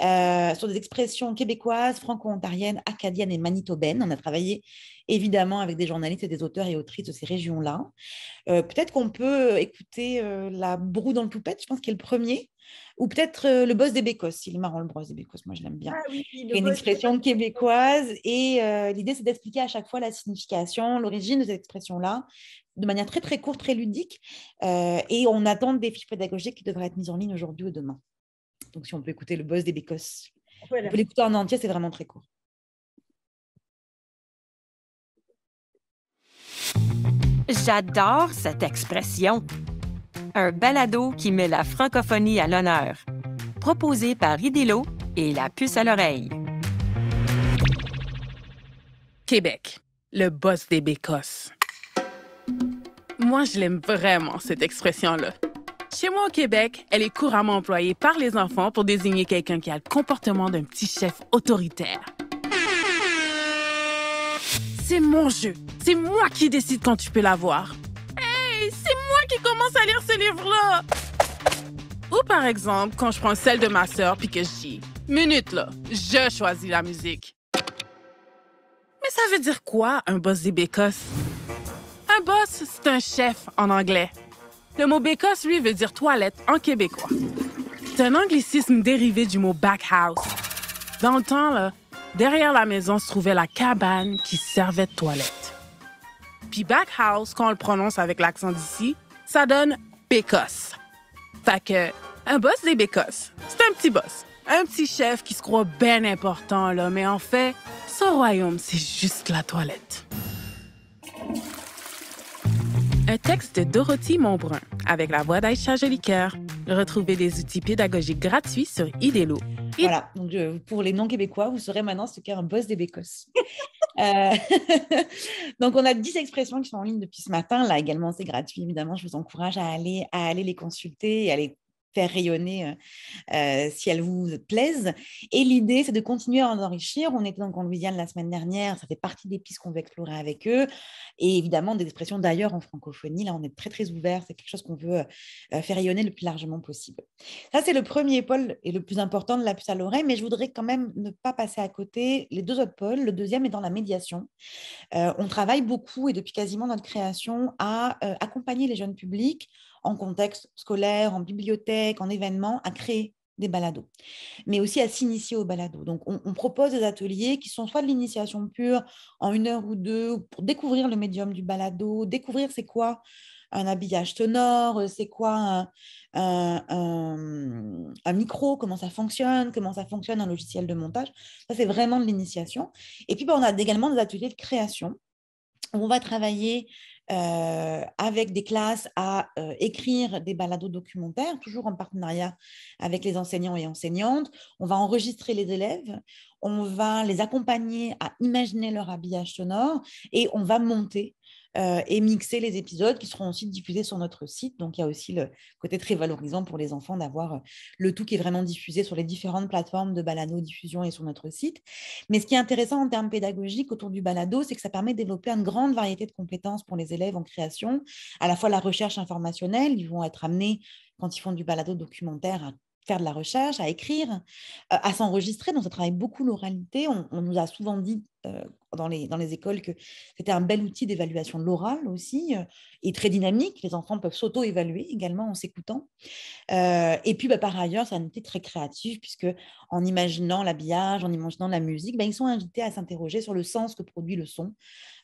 sur des expressions québécoises, franco-ontariennes, acadiennes et manitobaines. On a travaillé évidemment avec des journalistes et des auteurs et autrices de ces régions-là. Euh, peut-être qu'on peut euh, écouter euh, la broue dans le poupette, je pense qu'il est le premier, ou peut-être le boss des Bécosses, il est marrant le boss des Bécosses, moi je l'aime bien. C'est ah une expression québécoise et l'idée c'est d'expliquer à chaque fois la signification, l'origine de cette expression-là de manière très très courte, très ludique et on attend des fiches pédagogiques qui devraient être mises en ligne aujourd'hui ou demain. Donc si on peut écouter le boss des Bécosses, on peut l'écouter en entier, c'est vraiment très court. J'adore cette expression. Un balado qui met la francophonie à l'honneur. Proposé par Idélo et la puce à l'oreille. Québec, le boss des bécosses. Moi, je l'aime vraiment, cette expression-là. Chez moi au Québec, elle est couramment employée par les enfants pour désigner quelqu'un qui a le comportement d'un petit chef autoritaire c'est mon jeu. C'est moi qui décide quand tu peux l'avoir. Hey, c'est moi qui commence à lire ce livre-là. Ou par exemple, quand je prends celle de ma sœur puis que je dis Minute là, je choisis la musique. Mais ça veut dire quoi, un boss des bécosses? Un boss, c'est un chef en anglais. Le mot bécosse, lui, veut dire toilette en québécois. C'est un anglicisme dérivé du mot backhouse. Dans le temps, là, Derrière la maison se trouvait la cabane qui servait de toilette. Puis house, quand on le prononce avec l'accent d'ici, ça donne bécosse. Fait que, un boss des bécosses, c'est un petit boss. Un petit chef qui se croit bien important, là, mais en fait, son royaume, c'est juste la toilette. Un texte de Dorothy Montbrun, avec la voix d'Aïcha Jolicoeur. Retrouvez des outils pédagogiques gratuits sur Idélo. Voilà, donc euh, pour les non-québécois, vous serez maintenant ce qu'est un boss des bécos *laughs* euh, *laughs* donc on a 10 expressions qui sont en ligne depuis ce matin. Là également, c'est gratuit, évidemment. Je vous encourage à aller, à aller les consulter et à les faire rayonner euh, euh, si elles vous plaisent. Et l'idée, c'est de continuer à en enrichir. On était en Louisiane la semaine dernière, ça fait partie des pistes qu'on veut explorer avec eux. Et évidemment, des expressions d'ailleurs en francophonie, là, on est très, très ouvert. C'est quelque chose qu'on veut euh, faire rayonner le plus largement possible. Ça, c'est le premier pôle et le plus important de la puce à l'oreille, mais je voudrais quand même ne pas passer à côté les deux autres pôles. Le deuxième est dans la médiation. on travaille beaucoup et depuis quasiment notre création à accompagner les jeunes publics en contexte scolaire, en bibliothèque, en événement, à créer des balados, mais aussi à s'initier au balados. Donc, on, propose des ateliers qui sont soit de l'initiation pure en une heure ou deux pour découvrir le médium du balado, découvrir c'est quoi un habillage sonore, c'est quoi un, micro, comment ça fonctionne, comment ça fonctionne un logiciel de montage. Ça, c'est vraiment de l'initiation. Et puis, ben, on a également des ateliers de création où on va travailler euh, avec des classes à euh, écrire des balados documentaires, toujours en partenariat avec les enseignants et enseignantes. On va enregistrer les élèves, on va les accompagner à imaginer leur habillage sonore et on va monter euh, et mixer les épisodes qui seront aussi diffusés sur notre site. Donc il y a aussi le côté très valorisant pour les enfants d'avoir euh, le tout qui est vraiment diffusé sur les différentes plateformes de balado, diffusion et sur notre site. Mais ce qui est intéressant en termes pédagogiques autour du balado, c'est que ça permet de développer une grande variété de compétences pour les élèves en création, à la fois la recherche informationnelle, ils vont être amenés quand ils font du balado documentaire à faire de la recherche, à écrire, euh, à s'enregistrer. Donc, ça travaille beaucoup l'oralité. On, nous a souvent dit euh, dans, les, dans les écoles que c'était un bel outil d'évaluation de l'oral aussi, euh, et très dynamique. Les enfants peuvent s'auto-évaluer également en s'écoutant. et puis, bah, par ailleurs, ça a été très créatif, puisque en imaginant l'habillage, en imaginant la musique, bah, ils sont invités à s'interroger sur le sens que produit le son,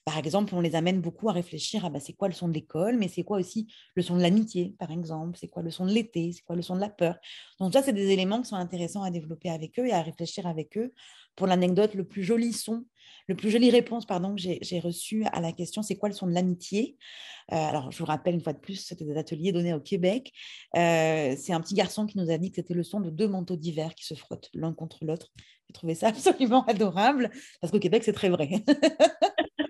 par exemple, on les amène beaucoup à réfléchir à bah, c'est quoi le son de l'école, mais c'est quoi aussi le son de l'amitié, par exemple, c'est quoi le son de l'été, c'est quoi le son de la peur. Donc ça, c'est des éléments qui sont intéressants à développer avec eux et à réfléchir avec eux. Pour l'anecdote, le plus joli son, le plus jolie réponse pardon, que j'ai reçu à la question c'est quoi le son de l'amitié euh, Alors, je vous rappelle une fois de plus, c'était des ateliers donnés au Québec. Euh, c'est un petit garçon qui nous a dit que c'était le son de deux manteaux d'hiver qui se frottent l'un contre l'autre. J'ai trouvé ça *laughs* absolument adorable parce qu'au Québec, c'est très vrai. *laughs*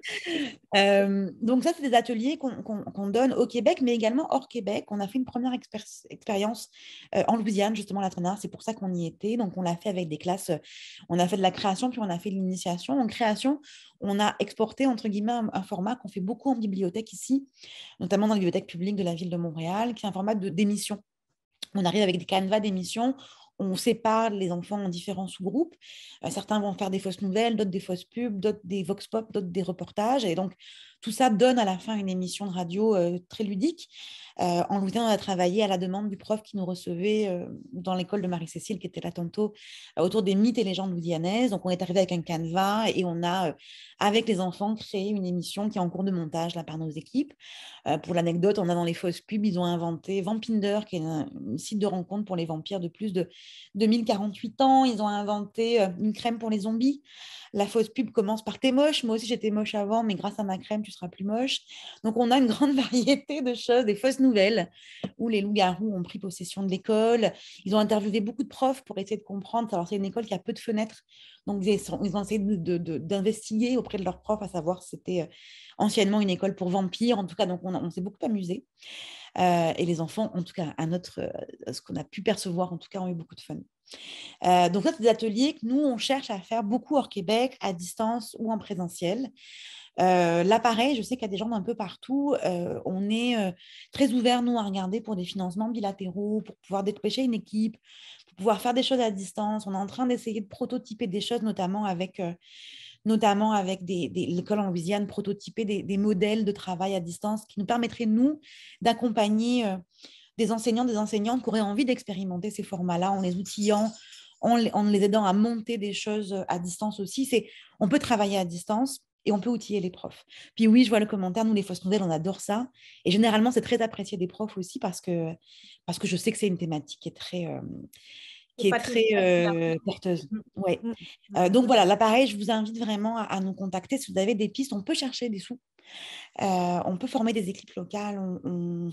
*laughs* Euh, donc ça, c'est des ateliers qu'on donne au Québec, mais également hors Québec. On a fait une première expérience euh, en Louisiane, justement, la Trenard. C'est pour ça qu'on y était. Donc on l'a fait avec des classes. Euh, on a fait de la création, puis on a fait de l'initiation. En création, on a exporté, entre guillemets, un, format qu'on fait beaucoup en bibliothèque ici, notamment dans la bibliothèque publique de la ville de Montréal, qui est un format d'émission on arrive avec des canevas d'émission on sépare les enfants en différents sous-groupes. Euh, certains vont faire des fausses nouvelles, d'autres des fausses pubs, d'autres des vox pop, d'autres des reportages. Et donc, tout ça donne à la fin une émission de radio euh, très ludique. en euh, l'occurrence on a travaillé à la demande du prof qui nous recevait euh, dans l'école de Marie-Cécile, qui était là tantôt, autour des mythes et légendes louisianaises. Donc, on est arrivé avec un canevas et on a, avec les enfants, créé une émission qui est en cours de montage là, par nos équipes. pour l'anecdote, on a dans les fausses pubs, ils ont inventé Vampinder, qui est un, site de rencontre pour les vampires de plus de 2048 ans. Ils ont inventé une crème pour les zombies. La fausse pub commence par T'es moche. Moi aussi, j'étais moche avant, mais grâce à ma crème, sera plus moche. Donc on a une *laughs* grande variété de choses, des fausses nouvelles, où les loups-garous ont pris possession de l'école. Ils ont interviewé beaucoup de profs pour essayer de comprendre. Alors c'est une école qui a peu de fenêtres, donc ils ont essayé d'investiguer auprès de leurs profs à savoir si c'était euh, anciennement une école pour vampires. En tout cas, donc on, s'est beaucoup amusé. Euh, et les enfants, en tout cas, à notre, euh, ce qu'on a pu percevoir, en tout cas, ont eu beaucoup de fun. donc, ça, c'est des ateliers que nous, on cherche à faire beaucoup hors Québec, à distance ou en présentiel. Euh, L'appareil, je sais qu'il y a des gens d'un peu partout. Euh, on est euh, très ouverts, nous, à regarder pour des financements bilatéraux, pour pouvoir dépêcher une équipe, pour pouvoir faire des choses à distance. On est en train d'essayer de prototyper des choses, notamment avec notamment avec des, l'école en Louisiane, prototyper des, modèles de travail à distance qui nous permettraient, nous, d'accompagner des enseignants, des enseignantes qui auraient envie d'expérimenter ces formats-là en les outillant, en, les aidant à monter des choses à distance aussi. C'est, on peut travailler à distance, et on peut outiller les profs. Puis oui, je vois le commentaire, nous les fausses nouvelles, on adore ça. Et généralement, c'est très apprécié des profs aussi parce que, parce que je sais que c'est une thématique qui est très... Euh, est très euh, porteuse. Mm, mm, ouais. Mm, euh, donc voilà, là pareil, je vous invite vraiment à, nous contacter si vous avez des pistes. On peut chercher des sous, on peut former des équipes locales.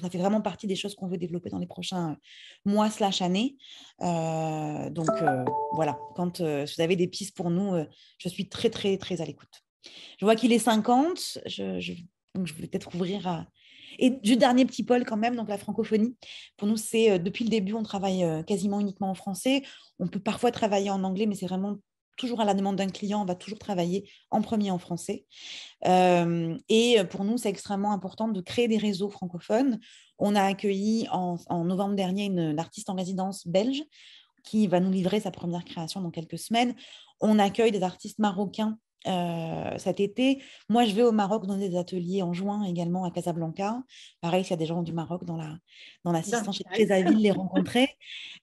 ça fait vraiment partie des choses qu'on veut développer dans les prochains mois slash années. donc voilà, quand vous avez des pistes pour nous, je suis très très très à l'écoute. Je vois qu'il est 50, je, donc je vais peut-être ouvrir Et du dernier petit pôle quand même, donc la francophonie. Pour nous, c'est euh, depuis le début, on travaille euh, quasiment uniquement en français. On peut parfois travailler en anglais, mais c'est vraiment toujours à la demande d'un client, on va toujours travailler en premier en français. Euh, et pour nous, c'est extrêmement important de créer des réseaux francophones. On a accueilli en, novembre dernier une artiste en résidence belge qui va nous livrer sa première création dans quelques semaines. On accueille des artistes marocains euh, cet été. Moi, je vais au Maroc dans des ateliers en juin également à Casablanca. Pareil, s'il y a des gens du Maroc dans la dans l'assistance chez de les *laughs* rencontrer.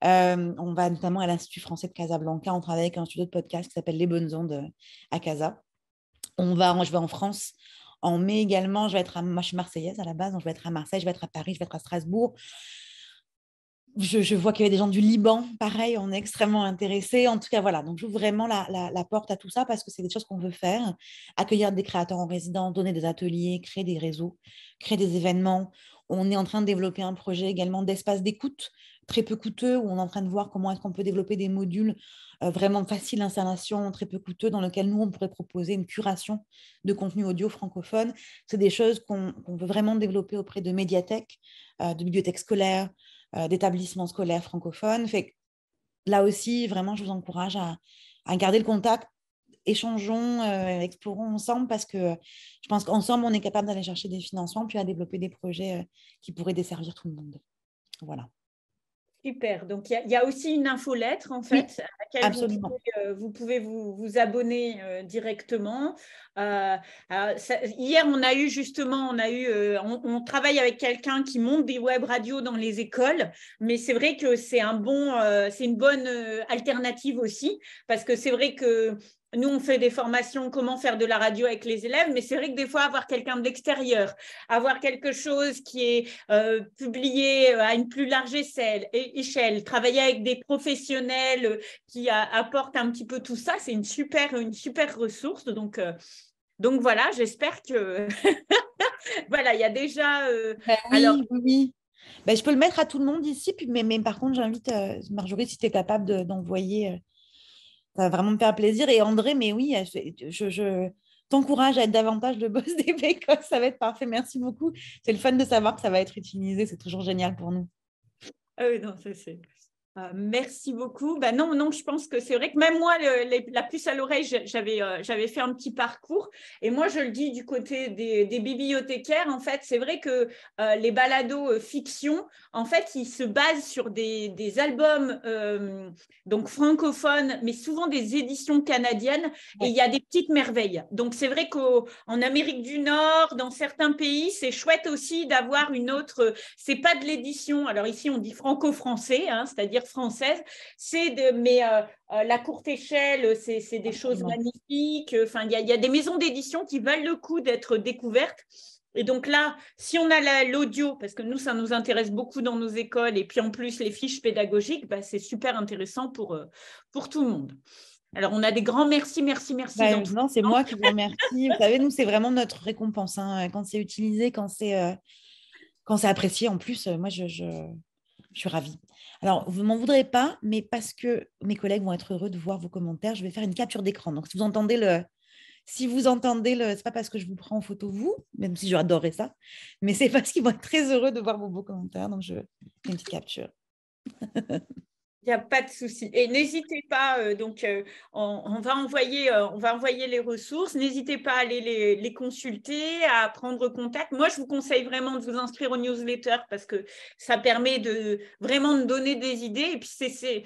Euh, on va notamment à l'Institut français de Casablanca. On travaille avec un studio de podcast qui s'appelle Les Bonnes Ondes euh, à Casa. On va, je vais en France en mai également. Je vais être à, moi, je suis marseillaise à la base, donc je vais être à Marseille, je vais être à Paris, je vais être à Strasbourg. Je, vois qu'il y avait des gens du Liban, pareil, on est extrêmement intéressés. En tout cas, voilà, donc j'ouvre vraiment la, porte à tout ça parce que c'est des choses qu'on veut faire. Accueillir des créateurs en résidence, donner des ateliers, créer des réseaux, créer des événements. On est en train de développer un projet également d'espace d'écoute, très peu coûteux, où on est en train de voir comment est-ce qu'on peut développer des modules euh, vraiment faciles d'installation, très peu coûteux, dans lequel nous, on pourrait proposer une curation de contenu audio francophone. C'est des choses qu'on veut vraiment développer auprès de médiathèques, euh, de bibliothèques scolaires, euh, d'établissements scolaires francophones. Fait là aussi, vraiment, je vous encourage à, garder le contact. Échangeons, euh, explorons ensemble parce que je pense qu'ensemble, on est capable d'aller chercher des financements puis à développer des projets euh, qui pourraient desservir tout le monde. Voilà. Super. Donc, il y, a aussi une infolettre, en fait, à laquelle vous pouvez, vous, abonner directement. Euh, hier, on a eu justement, on a eu, euh, on, travaille avec quelqu'un qui monte des web radios dans les écoles, mais c'est vrai que c'est un bon, euh, c'est une bonne alternative aussi, parce que c'est vrai que nous, on fait des formations comment faire de la radio avec les élèves, mais c'est vrai que des fois, avoir quelqu'un de l'extérieur, avoir quelque chose qui est publié à une plus large échelle, travailler avec des professionnels qui apportent un petit peu tout ça, c'est une super, une super ressource. Donc, donc voilà, j'espère que *laughs* voilà, il y a déjà. Euh, bah oui, Alors... oui. Bah, je peux le mettre à tout le monde ici, mais, mais par contre, j'invite euh, Marjorie si tu es capable d'envoyer. Euh, ça va vraiment me faire plaisir. Et André, mais oui, je, t'encourage à être davantage le boss *laughs* des Pécos. Ça va être parfait. Merci beaucoup. C'est le fun de savoir que ça va être utilisé. C'est toujours génial pour nous. Ah oui, non, c'est euh, merci beaucoup. Ben non, non, je pense que c'est vrai que même moi, la puce à l'oreille, j'avais, euh, j'avais fait un petit parcours. Et moi, je le dis du côté des, bibliothécaires, en fait, c'est vrai que euh, les balados fiction, en fait, ils se basent sur des, des albums donc francophones, mais souvent des éditions canadiennes. Et il y a des petites merveilles. Donc, c'est vrai qu'en Amérique du Nord, dans certains pays, c'est chouette aussi d'avoir une autre. C'est pas de l'édition. Alors ici, on dit franco-français, hein, c'est-à-dire française. C'est de, mais euh, euh, la courte échelle, c'est, c'est des choses magnifiques. Enfin, il y, y a, des maisons d'édition qui valent le coup d'être découvertes. Et donc là, si on a l'audio, parce que nous, ça nous intéresse beaucoup dans nos écoles, et puis en plus les fiches pédagogiques, bah, c'est super intéressant pour, euh, pour tout le monde. Alors, on a des grands merci, merci, merci. Bah, non, c'est moi qui vous remercie. *laughs* vous savez, nous, c'est vraiment notre récompense. Hein. Quand c'est utilisé, quand c'est, quand c'est apprécié, en plus, moi, je, je, je suis ravie. Alors, vous ne m'en voudrez pas, mais parce que mes collègues vont être heureux de voir vos commentaires, je vais faire une capture d'écran. Donc, si vous entendez le. Si vous entendez le. C'est pas parce que je vous prends en photo, vous, même si j'adorerais ça, mais c'est parce qu'ils vont être très heureux de voir vos beaux commentaires. Donc, je fais une petite capture. *laughs* Il n'y a pas de souci. Et n'hésitez pas, euh, donc euh, on, va envoyer, euh, on va envoyer les ressources. N'hésitez pas à aller les, consulter, à prendre contact. Moi, je vous conseille vraiment de vous inscrire au newsletter parce que ça permet de vraiment de donner des idées. Et puis, c'est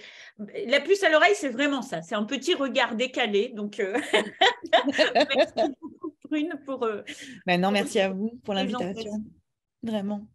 la puce à l'oreille, c'est vraiment ça. C'est un petit regard décalé. Donc, *laughs* merci beaucoup, ben pour. merci à vous pour l'invitation. Vraiment.